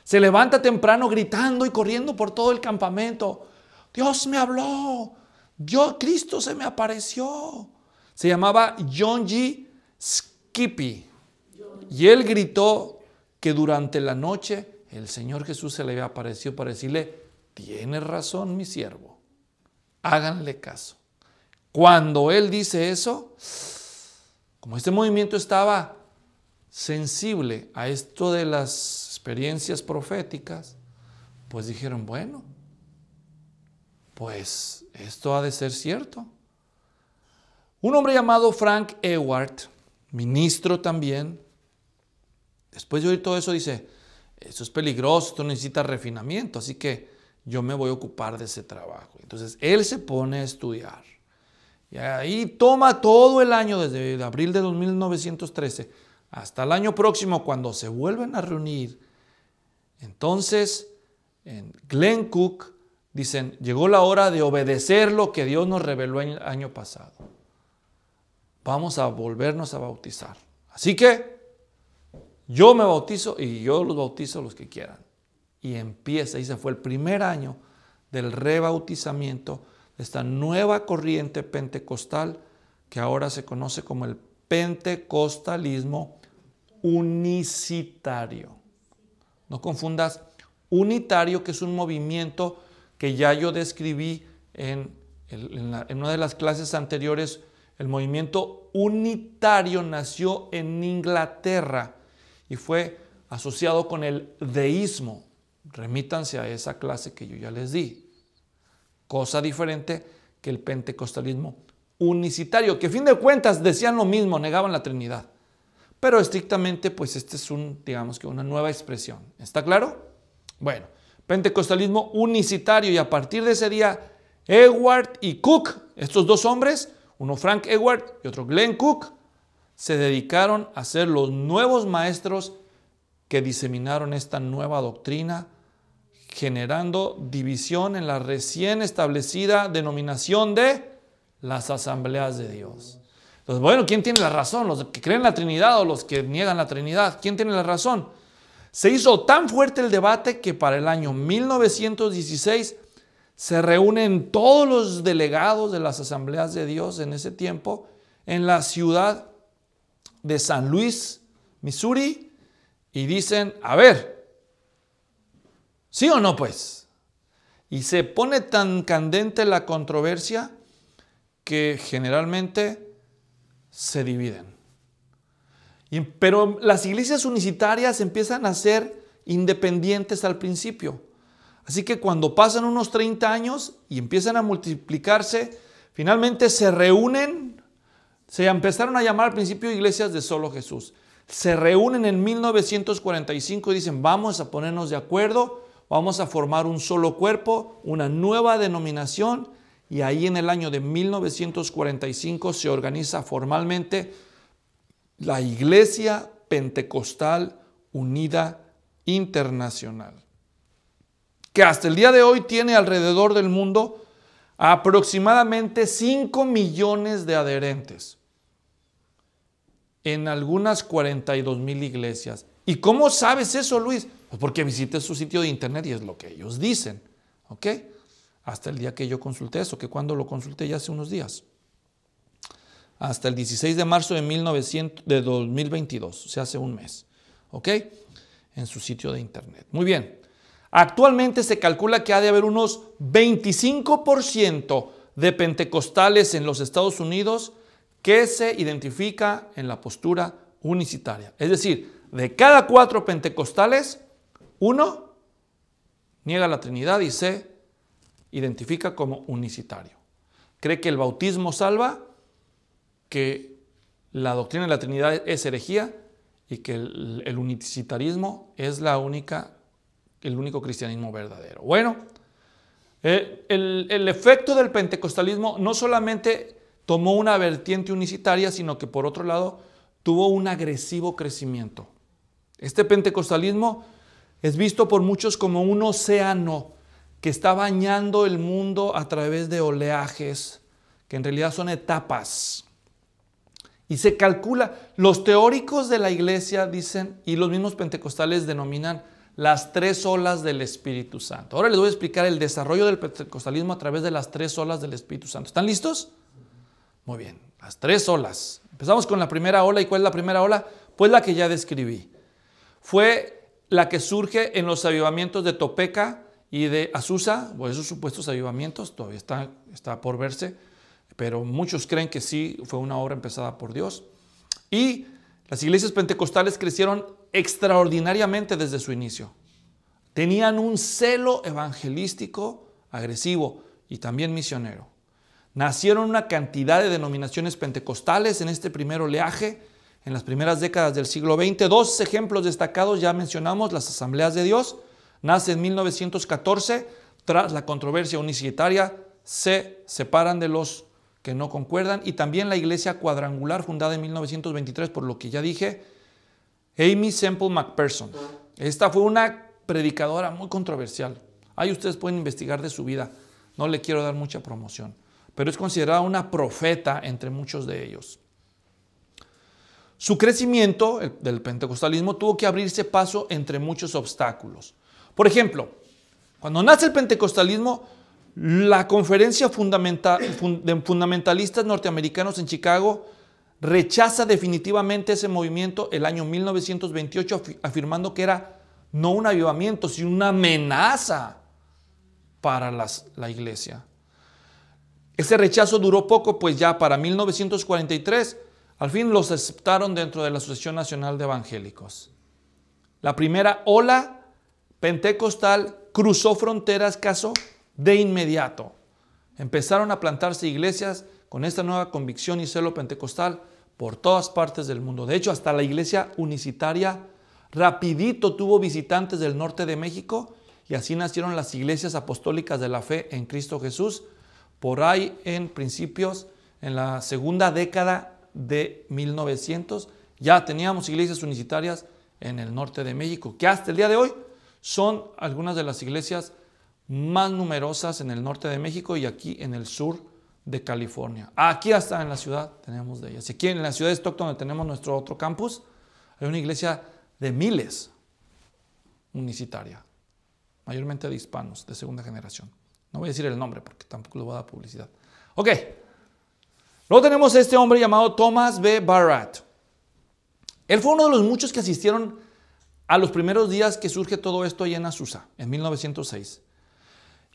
Se levanta temprano gritando y corriendo por todo el campamento. Dios me habló. Yo, Cristo se me apareció. Se llamaba John G. Skippy. Y él gritó que durante la noche el Señor Jesús se le aparecido para decirle, tiene razón mi siervo, háganle caso. Cuando él dice eso, como este movimiento estaba sensible a esto de las experiencias proféticas, pues dijeron, bueno, pues esto ha de ser cierto. Un hombre llamado Frank Ewart, ministro también, después de oír todo eso dice, esto es peligroso, esto necesita refinamiento, así que yo me voy a ocupar de ese trabajo. Entonces él se pone a estudiar y ahí toma todo el año, desde abril de 1913 hasta el año próximo, cuando se vuelven a reunir. Entonces, en Glen Cook dicen, llegó la hora de obedecer lo que Dios nos reveló el año pasado. Vamos a volvernos a bautizar. Así que yo me bautizo y yo los bautizo los que quieran. Y empieza, y se fue el primer año del rebautizamiento esta nueva corriente pentecostal que ahora se conoce como el pentecostalismo unicitario. No confundas unitario, que es un movimiento que ya yo describí en, en una de las clases anteriores. El movimiento unitario nació en Inglaterra y fue asociado con el deísmo. Remítanse a esa clase que yo ya les di, cosa diferente que el pentecostalismo unicitario, que a fin de cuentas decían lo mismo, negaban la Trinidad. Pero estrictamente, pues este es un, digamos que una nueva expresión. ¿Está claro? Bueno, pentecostalismo unicitario y a partir de ese día, Edward y Cook, estos dos hombres, uno Frank Edward y otro Glenn Cook, se dedicaron a ser los nuevos maestros que diseminaron esta nueva doctrina generando división en la recién establecida denominación de las asambleas de Dios. Entonces, bueno, ¿quién tiene la razón? ¿Los que creen la Trinidad o los que niegan la Trinidad? ¿Quién tiene la razón? Se hizo tan fuerte el debate que para el año 1916 se reúnen todos los delegados de las asambleas de Dios en ese tiempo en la ciudad de San Luis, Missouri, y dicen, a ver, ¿Sí o no, pues? Y se pone tan candente la controversia que generalmente se dividen. pero las iglesias unicitarias empiezan a ser independientes al principio. Así que cuando pasan unos 30 años y empiezan a multiplicarse, finalmente se reúnen, se empezaron a llamar al principio iglesias de solo Jesús. Se reúnen en 1945 y dicen, vamos a ponernos de acuerdo vamos a formar un solo cuerpo, una nueva denominación, y ahí en el año de 1945 se organiza formalmente la Iglesia Pentecostal Unida Internacional, que hasta el día de hoy tiene alrededor del mundo aproximadamente 5 millones de adherentes en algunas 42 mil iglesias. ¿Y cómo sabes eso, Luis? Pues porque visité su sitio de internet y es lo que ellos dicen. ¿Ok? Hasta el día que yo consulté eso, que cuando lo consulté ya hace unos días. Hasta el 16 de marzo de, 2022, o se hace un mes. ¿Ok? En su sitio de internet. Muy bien. Actualmente se calcula que ha de haber unos 25% de pentecostales en los Estados Unidos que se identifica en la postura unicitaria. Es decir, de cada cuatro pentecostales, uno niega la Trinidad y se identifica como unicitario. Cree que el bautismo salva, que la doctrina de la Trinidad es herejía y que el, unicitarismo es la única, el único cristianismo verdadero. Bueno, eh, el efecto del pentecostalismo no solamente tomó una vertiente unicitaria, sino que por otro lado tuvo un agresivo crecimiento. Este pentecostalismo es visto por muchos como un océano que está bañando el mundo a través de oleajes, que en realidad son etapas. Y se calcula, los teóricos de la iglesia dicen, y los mismos pentecostales denominan las tres olas del Espíritu Santo. Ahora les voy a explicar el desarrollo del pentecostalismo a través de las tres olas del Espíritu Santo. ¿Están listos? Muy bien, las tres olas. Empezamos con la primera ola. ¿Y cuál es la primera ola? Pues la que ya describí. Fue la que surge en los avivamientos de Topeca y de Azusa, o pues esos supuestos avivamientos, todavía está, está por verse, pero muchos creen que sí fue una obra empezada por Dios. Y las iglesias pentecostales crecieron extraordinariamente desde su inicio. Tenían un celo evangelístico agresivo y también misionero. Nacieron una cantidad de denominaciones pentecostales en este primer oleaje, en las primeras décadas del siglo XX. Dos ejemplos destacados ya mencionamos, las asambleas de Dios, nace en 1914, tras la controversia unicitaria, se separan de los que no concuerdan, y también la iglesia cuadrangular fundada en 1923, por lo que ya dije, Amy Semple McPherson. Esta fue una predicadora muy controversial. Ahí ustedes pueden investigar de su vida. No le quiero dar mucha promoción pero es considerada una profeta entre muchos de ellos. Su crecimiento del pentecostalismo tuvo que abrirse paso entre muchos obstáculos. Por ejemplo, cuando nace el pentecostalismo, la conferencia de fundamentalistas norteamericanos en Chicago rechaza definitivamente ese movimiento el año 1928 afirmando que era no un avivamiento, sino una amenaza para la iglesia. Ese rechazo duró poco, pues ya para 1943 al fin los aceptaron dentro de la Asociación Nacional de Evangélicos. La primera ola pentecostal cruzó fronteras caso de inmediato. Empezaron a plantarse iglesias con esta nueva convicción y celo pentecostal por todas partes del mundo. De hecho, hasta la iglesia unicitaria rapidito tuvo visitantes del norte de México y así nacieron las iglesias apostólicas de la fe en Cristo Jesús por ahí en principios, en la segunda década de 1900, ya teníamos iglesias unicitarias en el norte de México, que hasta el día de hoy son algunas de las iglesias más numerosas en el norte de México y aquí en el sur de California. Aquí hasta en la ciudad tenemos de ellas. Aquí en la ciudad de Stockton, donde tenemos nuestro otro campus, hay una iglesia de miles unicitaria, mayormente de hispanos de segunda generación. No voy a decir el nombre porque tampoco le voy a dar publicidad. Ok. Luego tenemos a este hombre llamado Thomas B. Barrett. Él fue uno de los muchos que asistieron a los primeros días que surge todo esto allá en Azusa, en 1906.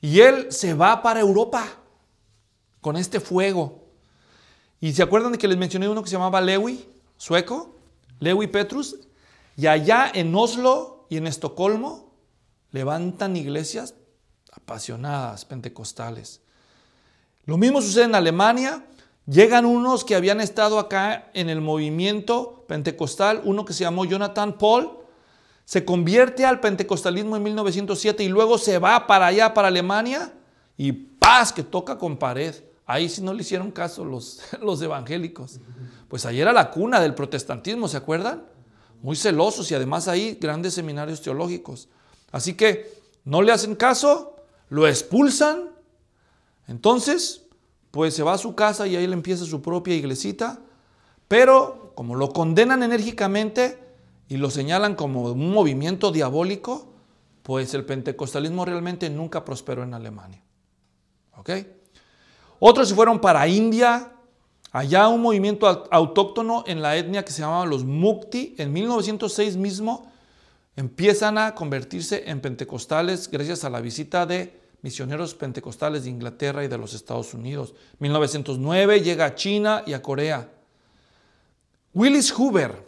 Y él se va para Europa con este fuego. Y se acuerdan de que les mencioné uno que se llamaba Lewy, sueco, Lewy Petrus. Y allá en Oslo y en Estocolmo levantan iglesias apasionadas, pentecostales. Lo mismo sucede en Alemania. Llegan unos que habían estado acá en el movimiento pentecostal, uno que se llamó Jonathan Paul, se convierte al pentecostalismo en 1907 y luego se va para allá, para Alemania, y paz, que toca con pared. Ahí sí no le hicieron caso los, los evangélicos. Pues ahí era la cuna del protestantismo, ¿se acuerdan? Muy celosos y además ahí grandes seminarios teológicos. Así que no le hacen caso, lo expulsan, entonces, pues se va a su casa y ahí le empieza su propia iglesita, pero como lo condenan enérgicamente y lo señalan como un movimiento diabólico, pues el pentecostalismo realmente nunca prosperó en Alemania. ¿Ok? Otros se fueron para India, allá un movimiento autóctono en la etnia que se llamaba los Mukti. En 1906 mismo empiezan a convertirse en pentecostales gracias a la visita de misioneros pentecostales de Inglaterra y de los Estados Unidos. 1909 llega a China y a Corea. Willis Hoover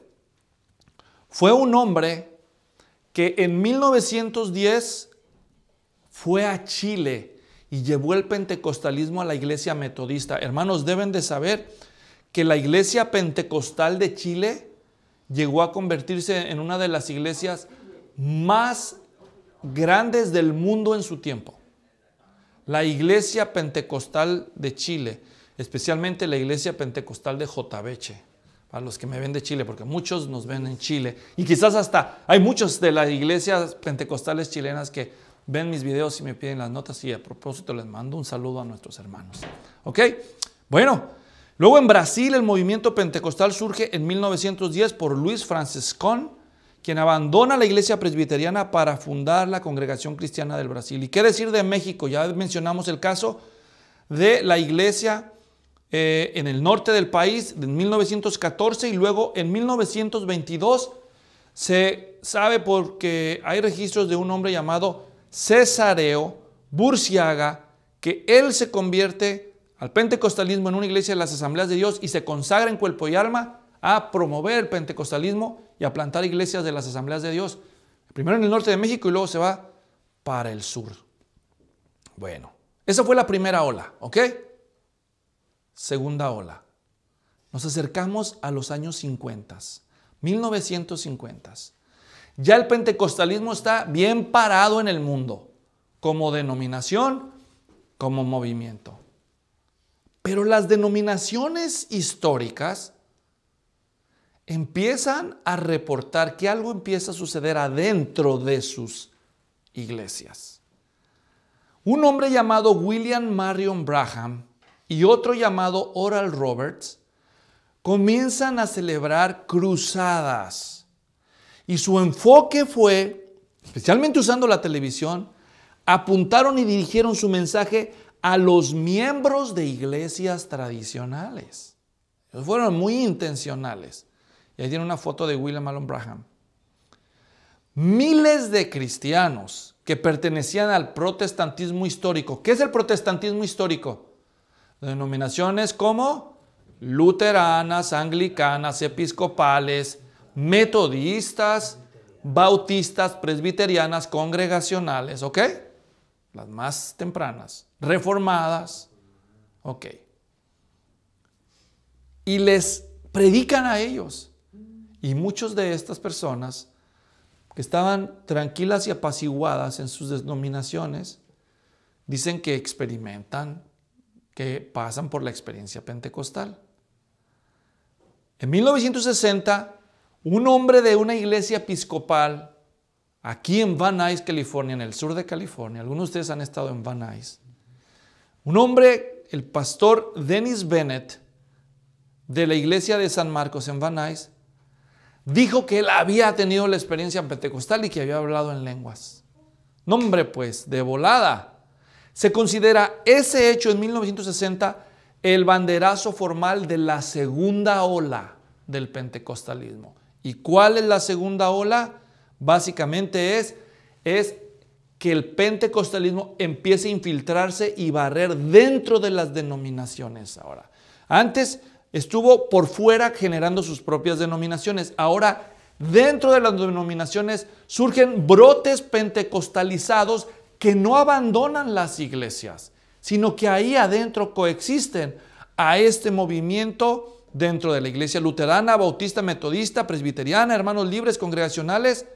fue un hombre que en 1910 fue a Chile y llevó el pentecostalismo a la iglesia metodista. Hermanos, deben de saber que la iglesia pentecostal de Chile llegó a convertirse en una de las iglesias más grandes del mundo en su tiempo. La iglesia pentecostal de Chile, especialmente la iglesia pentecostal de Jotabeche, Para los que me ven de Chile, porque muchos nos ven en Chile, y quizás hasta hay muchos de las iglesias pentecostales chilenas que ven mis videos y me piden las notas, y a propósito les mando un saludo a nuestros hermanos. ¿Ok? Bueno, Luego en Brasil el movimiento pentecostal surge en 1910 por Luis Franciscón quien abandona la iglesia presbiteriana para fundar la Congregación Cristiana del Brasil. ¿Y qué decir de México? Ya mencionamos el caso de la iglesia eh, en el norte del país en 1914 y luego en 1922 se sabe porque hay registros de un hombre llamado Cesareo Burciaga que él se convierte al pentecostalismo en una iglesia de las asambleas de Dios y se consagra en cuerpo y alma a promover el pentecostalismo y a plantar iglesias de las asambleas de Dios. Primero en el norte de México y luego se va para el sur. Bueno, esa fue la primera ola, ¿ok? Segunda ola. Nos acercamos a los años 50, 1950. Ya el pentecostalismo está bien parado en el mundo, como denominación, como movimiento. Pero las denominaciones históricas empiezan a reportar que algo empieza a suceder adentro de sus iglesias. Un hombre llamado William Marion Braham y otro llamado Oral Roberts comienzan a celebrar cruzadas. Y su enfoque fue, especialmente usando la televisión, apuntaron y dirigieron su mensaje a los miembros de iglesias tradicionales. fueron muy intencionales. Y ahí tiene una foto de William Allen Braham. Miles de cristianos que pertenecían al protestantismo histórico. ¿Qué es el protestantismo histórico? Denominaciones como luteranas, anglicanas, episcopales, metodistas, bautistas, presbiterianas, congregacionales, ¿ok? Las más tempranas, reformadas, ¿ok? Y les predican a ellos. Y muchos de estas personas que estaban tranquilas y apaciguadas en sus denominaciones, dicen que experimentan, que pasan por la experiencia pentecostal. En 1960, un hombre de una iglesia episcopal aquí en Van Nuys, California, en el sur de California, algunos de ustedes han estado en Van Nuys, un hombre, el pastor Dennis Bennett, de la iglesia de San Marcos en Van Nuys, dijo que él había tenido la experiencia en pentecostal y que había hablado en lenguas. Nombre pues, de volada. Se considera ese hecho en 1960 el banderazo formal de la segunda ola del pentecostalismo. ¿Y cuál es la segunda ola? Básicamente es, es que el pentecostalismo empiece a infiltrarse y barrer dentro de las denominaciones ahora. Antes Estuvo por fuera generando sus propias denominaciones. Ahora, dentro de las denominaciones surgen brotes pentecostalizados que no abandonan las iglesias, sino que ahí adentro coexisten a este movimiento dentro de la iglesia luterana, bautista, metodista, presbiteriana, hermanos libres, congregacionales,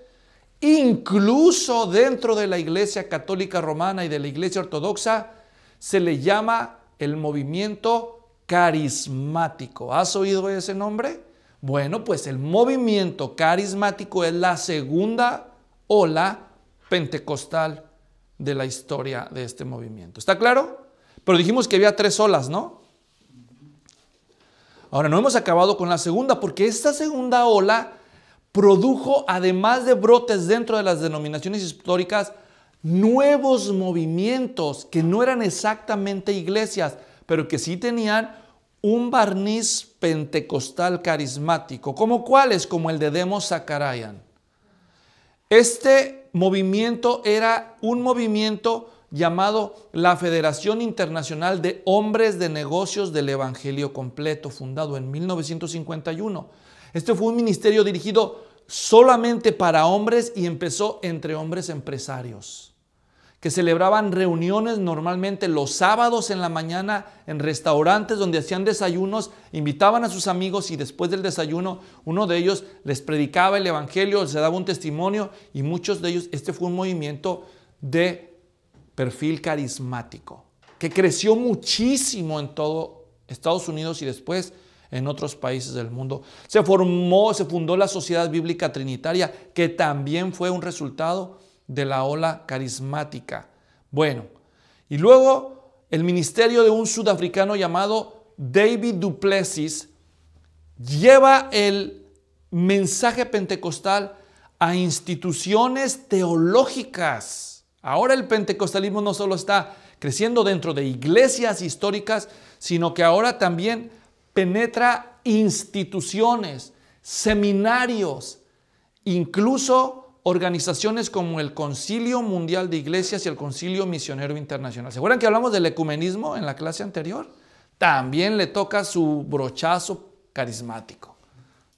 incluso dentro de la iglesia católica romana y de la iglesia ortodoxa, se le llama el movimiento carismático. ¿Has oído ese nombre? Bueno, pues el movimiento carismático es la segunda ola pentecostal de la historia de este movimiento. ¿Está claro? Pero dijimos que había tres olas, ¿no? Ahora, no hemos acabado con la segunda, porque esta segunda ola produjo, además de brotes dentro de las denominaciones históricas, nuevos movimientos que no eran exactamente iglesias, pero que sí tenían un barniz pentecostal carismático, como cuáles, como el de Demos Zacharayan. Este movimiento era un movimiento llamado la Federación Internacional de Hombres de Negocios del Evangelio Completo, fundado en 1951. Este fue un ministerio dirigido solamente para hombres y empezó entre hombres empresarios que celebraban reuniones normalmente los sábados en la mañana en restaurantes donde hacían desayunos, invitaban a sus amigos y después del desayuno uno de ellos les predicaba el Evangelio, se daba un testimonio y muchos de ellos, este fue un movimiento de perfil carismático, que creció muchísimo en todo Estados Unidos y después en otros países del mundo. Se formó, se fundó la Sociedad Bíblica Trinitaria, que también fue un resultado de la ola carismática. Bueno, y luego el ministerio de un sudafricano llamado David Duplessis lleva el mensaje pentecostal a instituciones teológicas. Ahora el pentecostalismo no solo está creciendo dentro de iglesias históricas, sino que ahora también penetra instituciones, seminarios, incluso organizaciones como el Concilio Mundial de Iglesias y el Concilio Misionero Internacional. ¿Se acuerdan que hablamos del ecumenismo en la clase anterior? También le toca su brochazo carismático,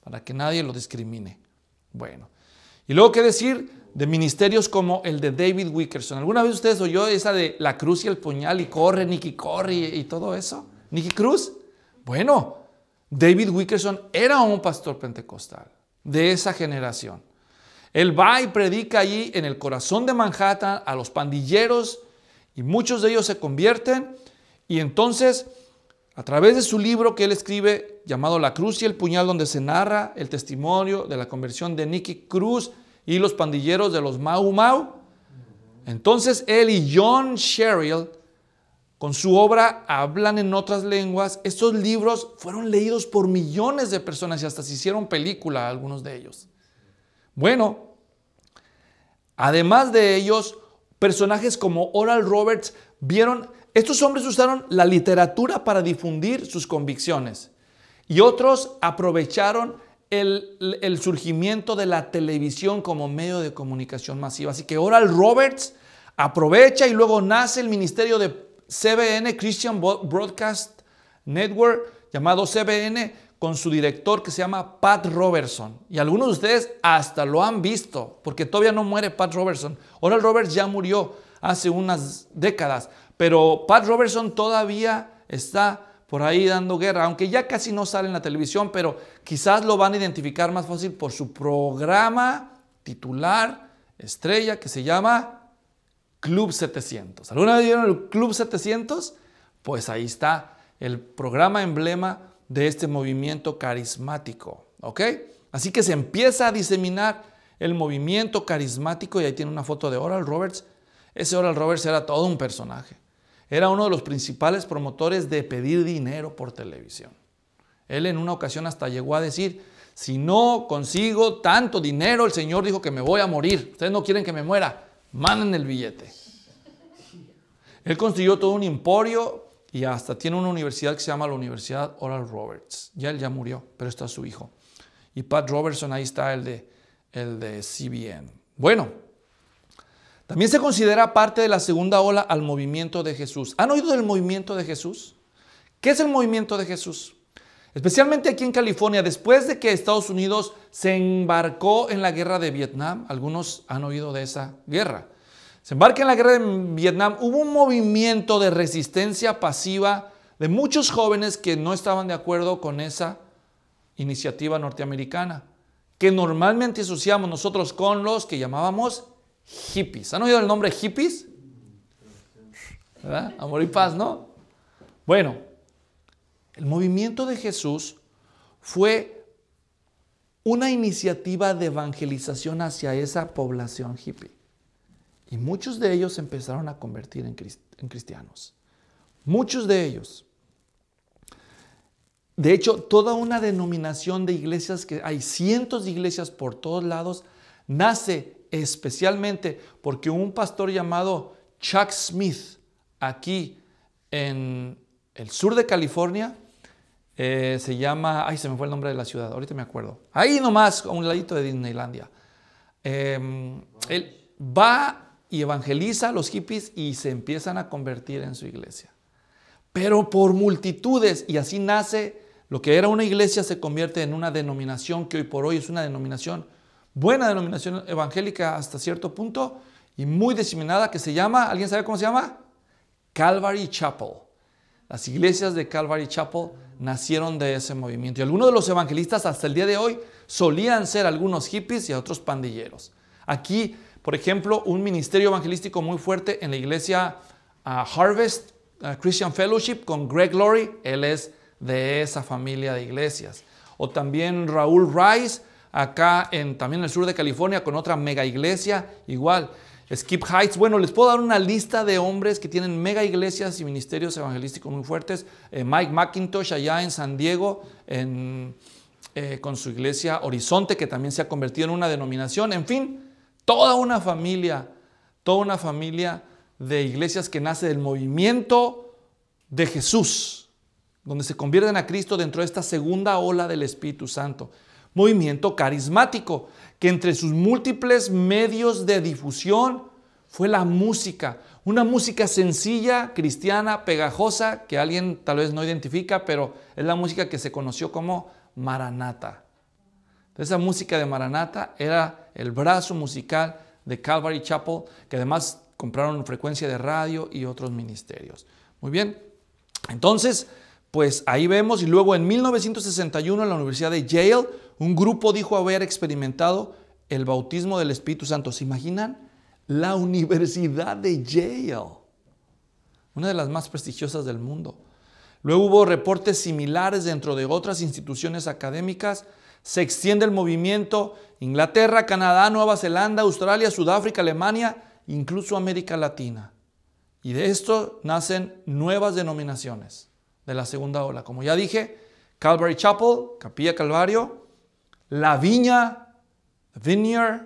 para que nadie lo discrimine. Bueno, y luego qué decir de ministerios como el de David Wickerson. ¿Alguna vez ustedes oyó esa de la cruz y el puñal y corre, Nicky corre y, todo eso? ¿Nicky Cruz? Bueno, David Wickerson era un pastor pentecostal de esa generación. Él va y predica allí en el corazón de Manhattan a los pandilleros y muchos de ellos se convierten y entonces a través de su libro que él escribe llamado La Cruz y el Puñal donde se narra el testimonio de la conversión de Nicky Cruz y los pandilleros de los Mau Mau, entonces él y John Sherrill con su obra hablan en otras lenguas. Estos libros fueron leídos por millones de personas y hasta se hicieron película algunos de ellos. Bueno, además de ellos, personajes como Oral Roberts vieron, estos hombres usaron la literatura para difundir sus convicciones y otros aprovecharon el, surgimiento de la televisión como medio de comunicación masiva. Así que Oral Roberts aprovecha y luego nace el ministerio de CBN, Christian Broadcast Network, llamado CBN, con su director que se llama Pat Robertson. Y algunos de ustedes hasta lo han visto, porque todavía no muere Pat Robertson. Oral Roberts ya murió hace unas décadas, pero Pat Robertson todavía está por ahí dando guerra, aunque ya casi no sale en la televisión, pero quizás lo van a identificar más fácil por su programa titular, estrella, que se llama Club 700. ¿Alguna vez vieron el Club 700? Pues ahí está, el programa emblema de este movimiento carismático. ¿Ok? Así que se empieza a diseminar el movimiento carismático y ahí tiene una foto de Oral Roberts. Ese Oral Roberts era todo un personaje. Era uno de los principales promotores de pedir dinero por televisión. Él en una ocasión hasta llegó a decir, si no consigo tanto dinero, el Señor dijo que me voy a morir. Ustedes no quieren que me muera, manden el billete. Él construyó todo un emporio y hasta tiene una universidad que se llama la Universidad Oral Roberts. Ya él ya murió, pero está su hijo. Y Pat Robertson, ahí está el de, el de CBN. Bueno, también se considera parte de la segunda ola al movimiento de Jesús. ¿Han oído del movimiento de Jesús? ¿Qué es el movimiento de Jesús? Especialmente aquí en California, después de que Estados Unidos se embarcó en la guerra de Vietnam, algunos han oído de esa guerra. Se embarca en la guerra de Vietnam, hubo un movimiento de resistencia pasiva de muchos jóvenes que no estaban de acuerdo con esa iniciativa norteamericana, que normalmente asociamos nosotros con los que llamábamos hippies. ¿Han oído el nombre hippies? Amor y paz, ¿no? Bueno, el movimiento de Jesús fue una iniciativa de evangelización hacia esa población hippie. Y muchos de ellos se empezaron a convertir en, cristianos. Muchos de ellos. De hecho, toda una denominación de iglesias, que hay cientos de iglesias por todos lados, nace especialmente porque un pastor llamado Chuck Smith, aquí en el sur de California, eh, se llama, ay, se me fue el nombre de la ciudad, ahorita me acuerdo, ahí nomás, a un ladito de Disneylandia, em, él va y evangeliza a los hippies y se empiezan a convertir en su iglesia. Pero por multitudes, y así nace lo que era una iglesia, se convierte en una denominación que hoy por hoy es una denominación, buena denominación evangélica hasta cierto punto y muy diseminada, que se llama, ¿alguien sabe cómo se llama? Calvary Chapel. Las iglesias de Calvary Chapel nacieron de ese movimiento. Y algunos de los evangelistas hasta el día de hoy solían ser algunos hippies y otros pandilleros. Aquí por ejemplo, un ministerio evangelístico muy fuerte en la iglesia ah, Harvest ah, Christian Fellowship con Greg Laurie, él es de esa familia de iglesias. O también Raúl Rice, acá en, también en el sur de California, con otra mega iglesia, igual. Skip Heights, bueno, les puedo dar una lista de hombres que tienen mega iglesias y ministerios evangelísticos muy fuertes. Eh, Mike McIntosh allá en San Diego, eh, con su iglesia Horizonte, que también se ha convertido en una denominación. En fin, toda una familia, toda una familia de iglesias que nace del movimiento de Jesús, donde se convierten a Cristo dentro de esta segunda ola del Espíritu Santo. Movimiento carismático, que entre sus múltiples medios de difusión fue la música. Una música sencilla, cristiana, pegajosa, que alguien tal vez no identifica, pero es la música que se conoció como Maranata. Esa música de Maranata era el brazo musical de Calvary Chapel, que además compraron frecuencia de radio y otros ministerios. Muy bien, entonces, pues ahí vemos, y luego en 1961 en la Universidad de Yale, un grupo dijo haber experimentado el bautismo del Espíritu Santo. ¿Se imaginan? La Universidad de Yale, una de las más prestigiosas del mundo. Luego hubo reportes similares dentro de otras instituciones académicas se extiende el movimiento Inglaterra, Canadá, Nueva Zelanda, Australia, Sudáfrica, Alemania, incluso América Latina. Y de esto nacen nuevas denominaciones de la segunda ola. Como ya dije, Calvary Chapel, Capilla Calvario, La Viña, Vineyard,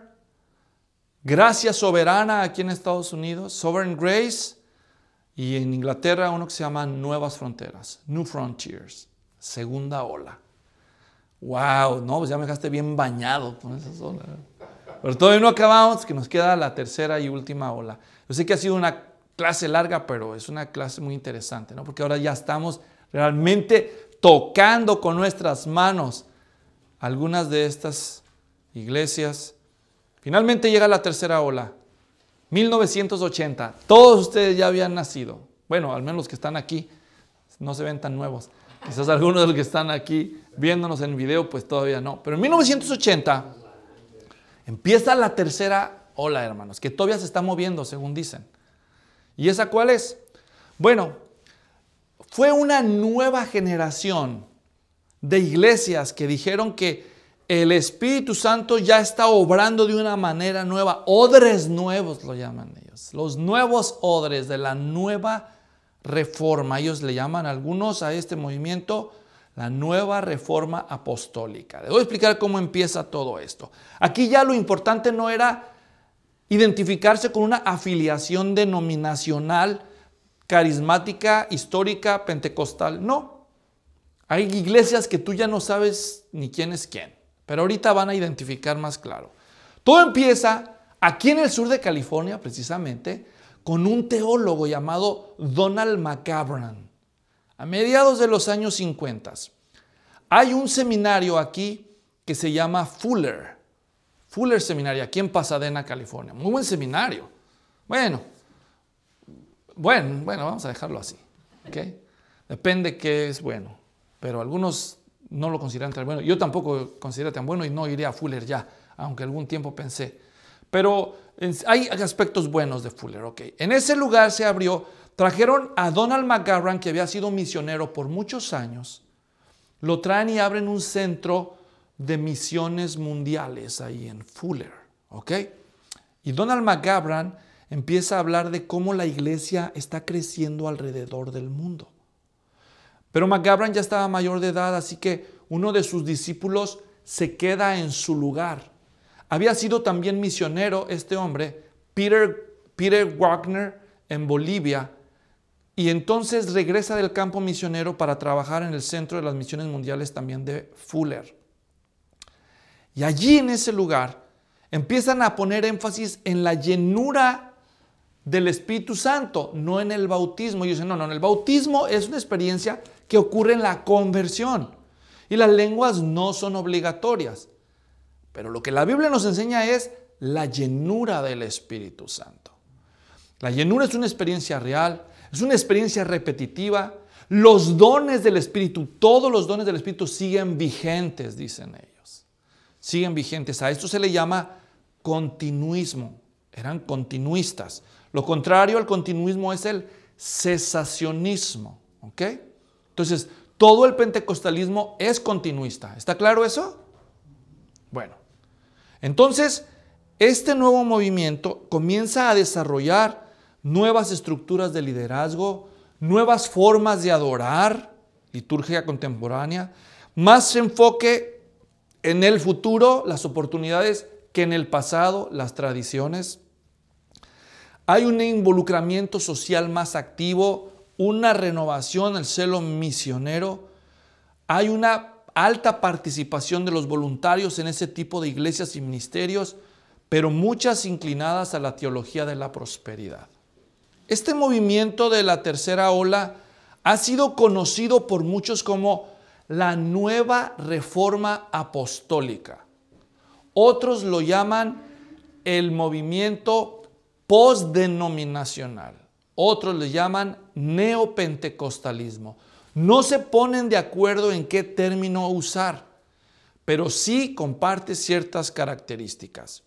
Gracia Soberana aquí en Estados Unidos, Sovereign Grace, y en Inglaterra uno que se llama Nuevas Fronteras, New Frontiers, segunda ola wow, no, pues ya me dejaste bien bañado con esas olas. Pero todavía no acabamos, que nos queda la tercera y última ola. Yo sé que ha sido una clase larga, pero es una clase muy interesante, ¿no? Porque ahora ya estamos realmente tocando con nuestras manos algunas de estas iglesias. Finalmente llega la tercera ola, 1980. Todos ustedes ya habían nacido. Bueno, al menos los que están aquí no se ven tan nuevos. Quizás algunos de los que están aquí viéndonos en video, pues todavía no. Pero en 1980 empieza la tercera ola, hermanos, que todavía se está moviendo, según dicen. ¿Y esa cuál es? Bueno, fue una nueva generación de iglesias que dijeron que el Espíritu Santo ya está obrando de una manera nueva. Odres nuevos lo llaman ellos. Los nuevos odres de la nueva reforma. Ellos le llaman algunos a este movimiento la nueva reforma apostólica. Debo explicar cómo empieza todo esto. Aquí ya lo importante no era identificarse con una afiliación denominacional, carismática, histórica, pentecostal. No. Hay iglesias que tú ya no sabes ni quién es quién, pero ahorita van a identificar más claro. Todo empieza aquí en el sur de California, precisamente, con un teólogo llamado Donald McCabran a mediados de los años 50, hay un seminario aquí que se llama Fuller. Fuller Seminario, aquí en Pasadena, California. Muy buen seminario. Bueno, bueno, bueno, vamos a dejarlo así. ¿okay? Depende qué es bueno, pero algunos no lo consideran tan bueno. Yo tampoco considero tan bueno y no iré a Fuller ya, aunque algún tiempo pensé. Pero hay aspectos buenos de Fuller, ok. En ese lugar se abrió, trajeron a Donald McGabran, que había sido misionero por muchos años, lo traen y abren un centro de misiones mundiales ahí en Fuller, ok. Y Donald McGabran empieza a hablar de cómo la iglesia está creciendo alrededor del mundo. Pero McGabran ya estaba mayor de edad, así que uno de sus discípulos se queda en su lugar había sido también misionero este hombre, Peter, Peter Wagner, en Bolivia, y entonces regresa del campo misionero para trabajar en el centro de las misiones mundiales también de Fuller. Y allí en ese lugar empiezan a poner énfasis en la llenura del Espíritu Santo, no en el bautismo. Y dicen, no, no, el bautismo es una experiencia que ocurre en la conversión. Y las lenguas no son obligatorias. Pero lo que la Biblia nos enseña es la llenura del Espíritu Santo. La llenura es una experiencia real, es una experiencia repetitiva. Los dones del Espíritu, todos los dones del Espíritu siguen vigentes, dicen ellos. Siguen vigentes. A esto se le llama continuismo. Eran continuistas. Lo contrario al continuismo es el cesacionismo. Entonces, todo el pentecostalismo es continuista. ¿Está claro eso? Bueno, entonces, este nuevo movimiento comienza a desarrollar nuevas estructuras de liderazgo, nuevas formas de adorar, liturgia contemporánea, más enfoque en el futuro, las oportunidades, que en el pasado, las tradiciones. Hay un involucramiento social más activo, una renovación, el celo misionero. Hay una alta participación de los voluntarios en ese tipo de iglesias y ministerios, pero muchas inclinadas a la teología de la prosperidad. Este movimiento de la tercera ola ha sido conocido por muchos como la nueva reforma apostólica. Otros lo llaman el movimiento postdenominacional. Otros lo llaman neopentecostalismo. No se ponen de acuerdo en qué término usar, pero sí comparte ciertas características.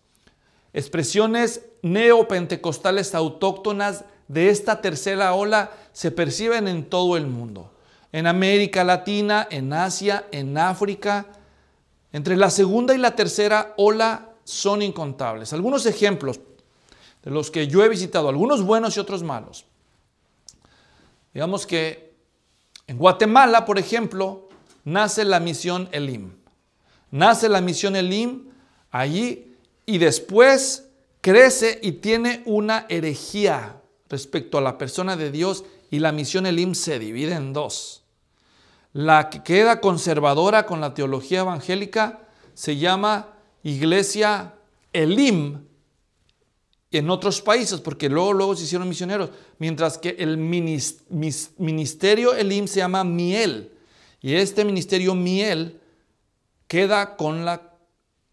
Expresiones neopentecostales autóctonas de esta tercera ola se perciben en todo el mundo, en América Latina, en Asia, en África. Entre la segunda y la tercera ola son incontables. Algunos ejemplos de los que yo he visitado, algunos buenos y otros malos. Digamos que en Guatemala, por ejemplo, nace la misión Elim. Nace la misión Elim allí y después crece y tiene una herejía respecto a la persona de Dios y la misión Elim se divide en dos. La que queda conservadora con la teología evangélica se llama Iglesia Elim en otros países, porque luego, luego se hicieron misioneros, mientras que el ministerio Elim se llama Miel, y este ministerio Miel queda con la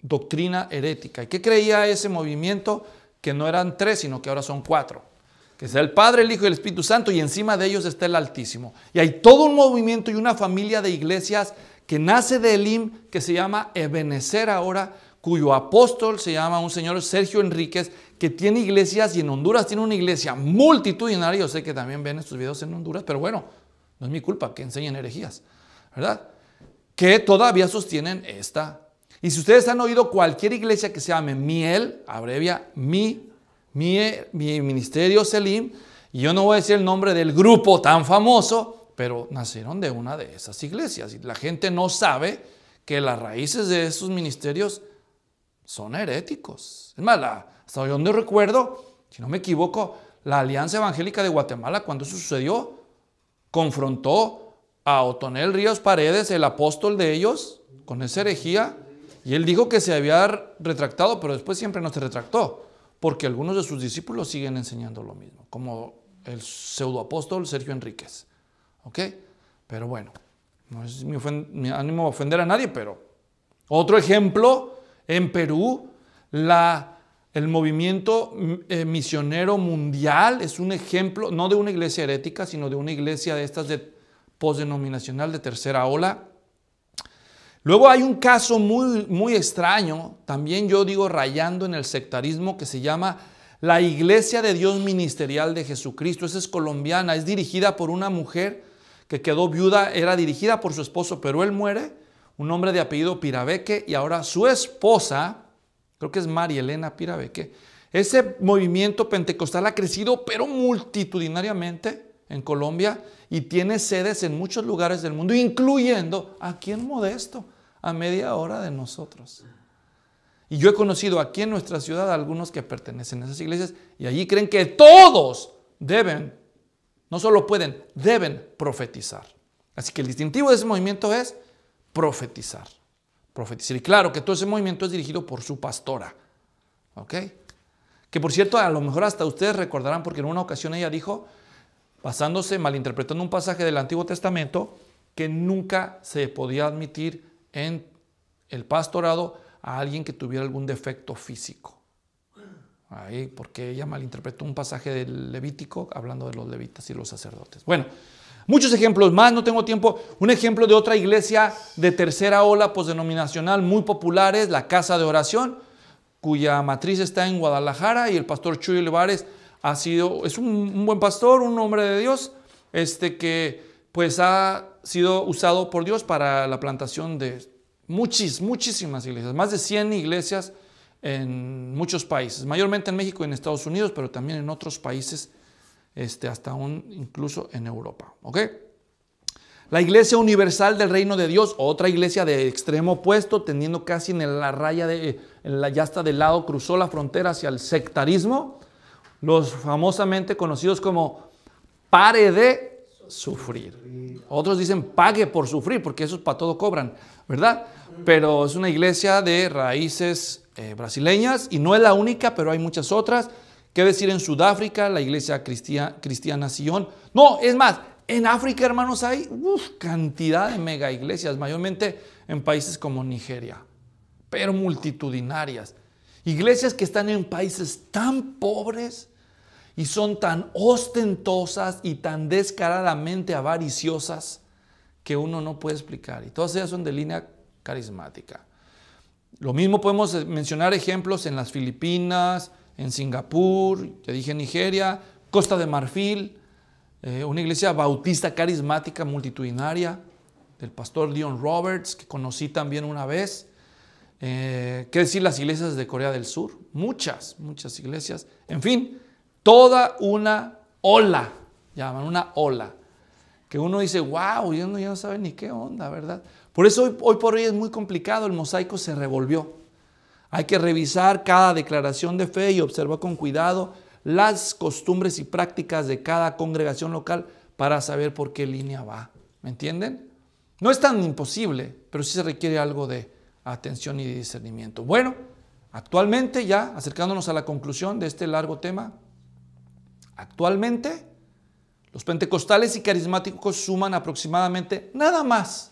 doctrina herética. ¿Y qué creía ese movimiento? Que no eran tres, sino que ahora son cuatro. Que sea el Padre, el Hijo y el Espíritu Santo, y encima de ellos está el Altísimo. Y hay todo un movimiento y una familia de iglesias que nace de Elim, que se llama Ebenecer ahora, cuyo apóstol se llama un señor Sergio Enríquez, que tiene iglesias y en Honduras tiene una iglesia multitudinaria. Yo sé que también ven estos videos en Honduras, pero bueno, no es mi culpa que enseñen herejías, ¿verdad? Que todavía sostienen esta. Y si ustedes han oído cualquier iglesia que se llame Miel, abrevia Mi, Mi, mi Ministerio Selim, y yo no voy a decir el nombre del grupo tan famoso, pero nacieron de una de esas iglesias. Y la gente no sabe que las raíces de esos ministerios son heréticos. Es Mala hasta donde recuerdo, si no me equivoco, la Alianza Evangélica de Guatemala, cuando eso sucedió, confrontó a Otonel Ríos Paredes, el apóstol de ellos, con esa herejía, y él dijo que se había retractado, pero después siempre no se retractó, porque algunos de sus discípulos siguen enseñando lo mismo, como el pseudoapóstol Sergio Enríquez. ¿Ok? Pero bueno, no es mi, mi ánimo ofender a nadie, pero otro ejemplo en Perú, la, el movimiento mm, eh, misionero mundial es un ejemplo, no de una iglesia herética, sino de una iglesia de estas de posdenominacional de tercera ola. Luego hay un caso muy, muy extraño, también yo digo rayando en el sectarismo, que se llama la Iglesia de Dios Ministerial de Jesucristo. Esa es colombiana, es dirigida por una mujer que quedó viuda, era dirigida por su esposo, pero él muere un hombre de apellido Pirabeque y ahora su esposa, creo que es María Elena Pirabeque. Ese movimiento pentecostal ha crecido, pero multitudinariamente en Colombia y tiene sedes en muchos lugares del mundo, incluyendo aquí en Modesto, a media hora de nosotros. Y yo he conocido aquí en nuestra ciudad a algunos que pertenecen a esas iglesias y allí creen que todos deben, no solo pueden, deben profetizar. Así que el distintivo de ese movimiento es profetizar. Profetizar. Y claro que todo ese movimiento es dirigido por su pastora. ¿Ok? Que por cierto, a lo mejor hasta ustedes recordarán, porque en una ocasión ella dijo, basándose, malinterpretando un pasaje del Antiguo Testamento, que nunca se podía admitir en el pastorado a alguien que tuviera algún defecto físico. Ahí, porque ella malinterpretó un pasaje del Levítico hablando de los levitas y los sacerdotes. Bueno, Muchos ejemplos más, no tengo tiempo. Un ejemplo de otra iglesia de tercera ola posdenominacional muy popular es la Casa de Oración, cuya matriz está en Guadalajara y el pastor Chuy Olivares ha sido, es un, buen pastor, un hombre de Dios, este que pues ha sido usado por Dios para la plantación de muchísimas iglesias, más de 100 iglesias en muchos países, mayormente en México y en Estados Unidos, pero también en otros países este, hasta un, incluso en Europa. ¿Ok? La iglesia universal del reino de Dios, otra iglesia de extremo opuesto, teniendo casi en la raya de, la, ya está del lado, cruzó la frontera hacia el sectarismo, los famosamente conocidos como pare de sufrir. Otros dicen pague por sufrir, porque esos para todo cobran, ¿verdad? Pero es una iglesia de raíces eh, brasileñas y no es la única, pero hay muchas otras. ¿Qué decir en Sudáfrica, la iglesia cristiana Sion? No, es más, en África, hermanos, hay cantidad de mega iglesias, mayormente en países como Nigeria, pero multitudinarias. Iglesias que están en países tan pobres y son tan ostentosas y tan descaradamente avariciosas que uno no puede explicar. Y todas ellas son de línea carismática. Lo mismo podemos mencionar ejemplos en las Filipinas, en Singapur, ya dije Nigeria, Costa de Marfil, eh, una iglesia bautista carismática multitudinaria del pastor Leon Roberts, que conocí también una vez. Eh, ¿Qué decir las iglesias de Corea del Sur? Muchas, muchas iglesias. En fin, toda una ola, llaman una ola, que uno dice, wow, yo no, yo no sabe ni qué onda, ¿verdad? Por eso hoy por hoy es muy complicado, el mosaico se revolvió. Hay que revisar cada declaración de fe y observar con cuidado las costumbres y prácticas de cada congregación local para saber por qué línea va. ¿Me entienden? No es tan imposible, pero sí se requiere algo de atención y discernimiento. Bueno, actualmente ya, acercándonos a la conclusión de este largo tema, actualmente los pentecostales y carismáticos suman aproximadamente nada más.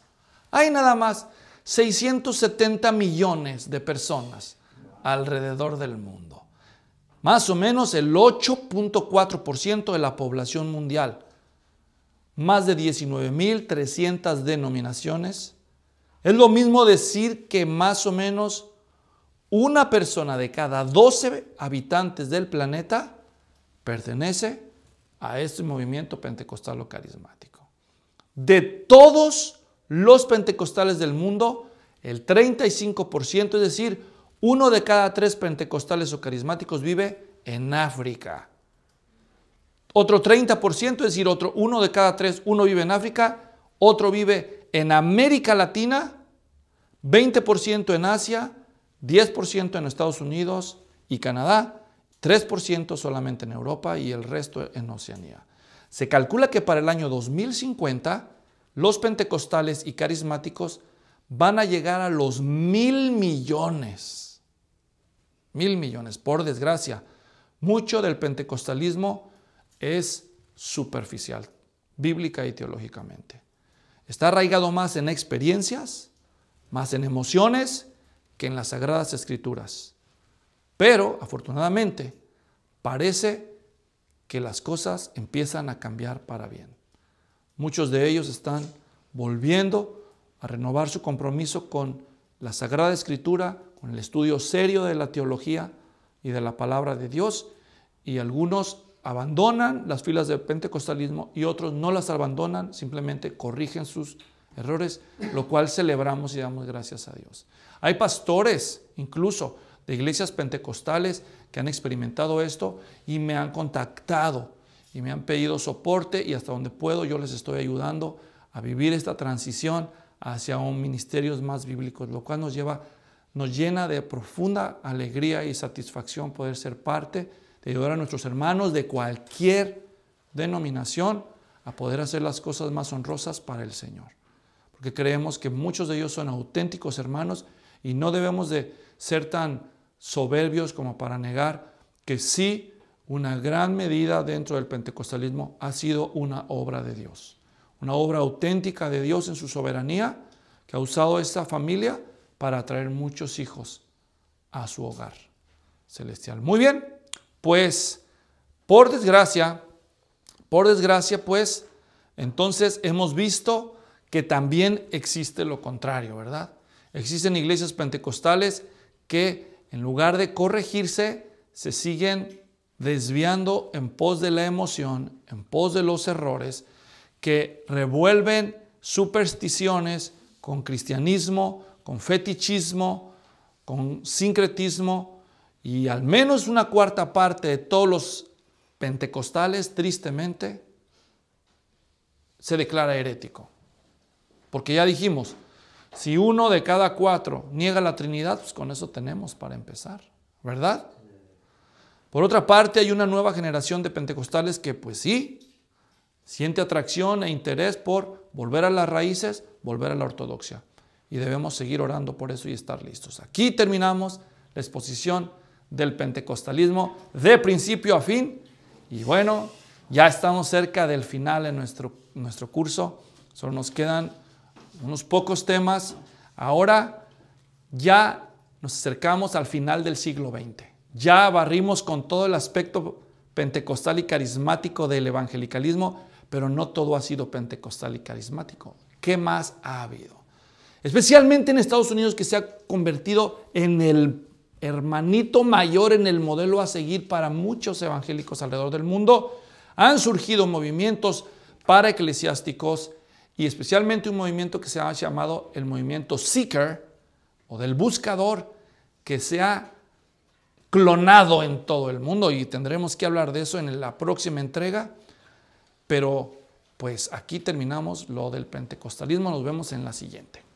Hay nada más 670 millones de personas alrededor del mundo. Más o menos el 8.4% de la población mundial. Más de 19.300 denominaciones. Es lo mismo decir que más o menos una persona de cada 12 habitantes del planeta pertenece a este movimiento pentecostal o carismático. De todos los pentecostales del mundo, el 35%, es decir, uno de cada tres pentecostales o carismáticos vive en África. Otro 30%, es decir, otro uno de cada tres, uno vive en África, otro vive en América Latina, 20% en Asia, 10% en Estados Unidos y Canadá, 3% solamente en Europa y el resto en Oceanía. Se calcula que para el año 2050 los pentecostales y carismáticos van a llegar a los mil millones. Mil millones, por desgracia. Mucho del pentecostalismo es superficial, bíblica y teológicamente. Está arraigado más en experiencias, más en emociones que en las sagradas escrituras. Pero, afortunadamente, parece que las cosas empiezan a cambiar para bien. Muchos de ellos están volviendo a renovar su compromiso con la Sagrada Escritura, con el estudio serio de la teología y de la palabra de Dios, y algunos abandonan las filas del pentecostalismo y otros no las abandonan, simplemente corrigen sus errores, lo cual celebramos y damos gracias a Dios. Hay pastores incluso de iglesias pentecostales que han experimentado esto y me han contactado y me han pedido soporte y hasta donde puedo yo les estoy ayudando a vivir esta transición hacia un ministerio más bíblico, lo cual nos lleva, nos llena de profunda alegría y satisfacción poder ser parte de ayudar a nuestros hermanos de cualquier denominación a poder hacer las cosas más honrosas para el Señor. Porque creemos que muchos de ellos son auténticos hermanos y no debemos de ser tan soberbios como para negar que sí una gran medida dentro del pentecostalismo ha sido una obra de Dios, una obra auténtica de Dios en su soberanía que ha usado esta familia para atraer muchos hijos a su hogar celestial. Muy bien, pues por desgracia, por desgracia pues, entonces hemos visto que también existe lo contrario, ¿verdad? Existen iglesias pentecostales que en lugar de corregirse, se siguen desviando en pos de la emoción, en pos de los errores, que revuelven supersticiones con cristianismo, con fetichismo, con sincretismo, y al menos una cuarta parte de todos los pentecostales, tristemente, se declara herético. Porque ya dijimos, si uno de cada cuatro niega la Trinidad, pues con eso tenemos para empezar, ¿verdad? Por otra parte, hay una nueva generación de pentecostales que pues sí, siente atracción e interés por volver a las raíces, volver a la ortodoxia. Y debemos seguir orando por eso y estar listos. Aquí terminamos la exposición del pentecostalismo de principio a fin. Y bueno, ya estamos cerca del final en nuestro, nuestro curso. Solo nos quedan unos pocos temas. Ahora ya nos acercamos al final del siglo XX. Ya barrimos con todo el aspecto pentecostal y carismático del evangelicalismo, pero no todo ha sido pentecostal y carismático. ¿Qué más ha habido? Especialmente en Estados Unidos que se ha convertido en el hermanito mayor, en el modelo a seguir para muchos evangélicos alrededor del mundo, han surgido movimientos para eclesiásticos y especialmente un movimiento que se ha llamado el movimiento seeker o del buscador, que se ha clonado en todo el mundo y tendremos que hablar de eso en la próxima entrega. Pero pues aquí terminamos lo del pentecostalismo, nos vemos en la siguiente.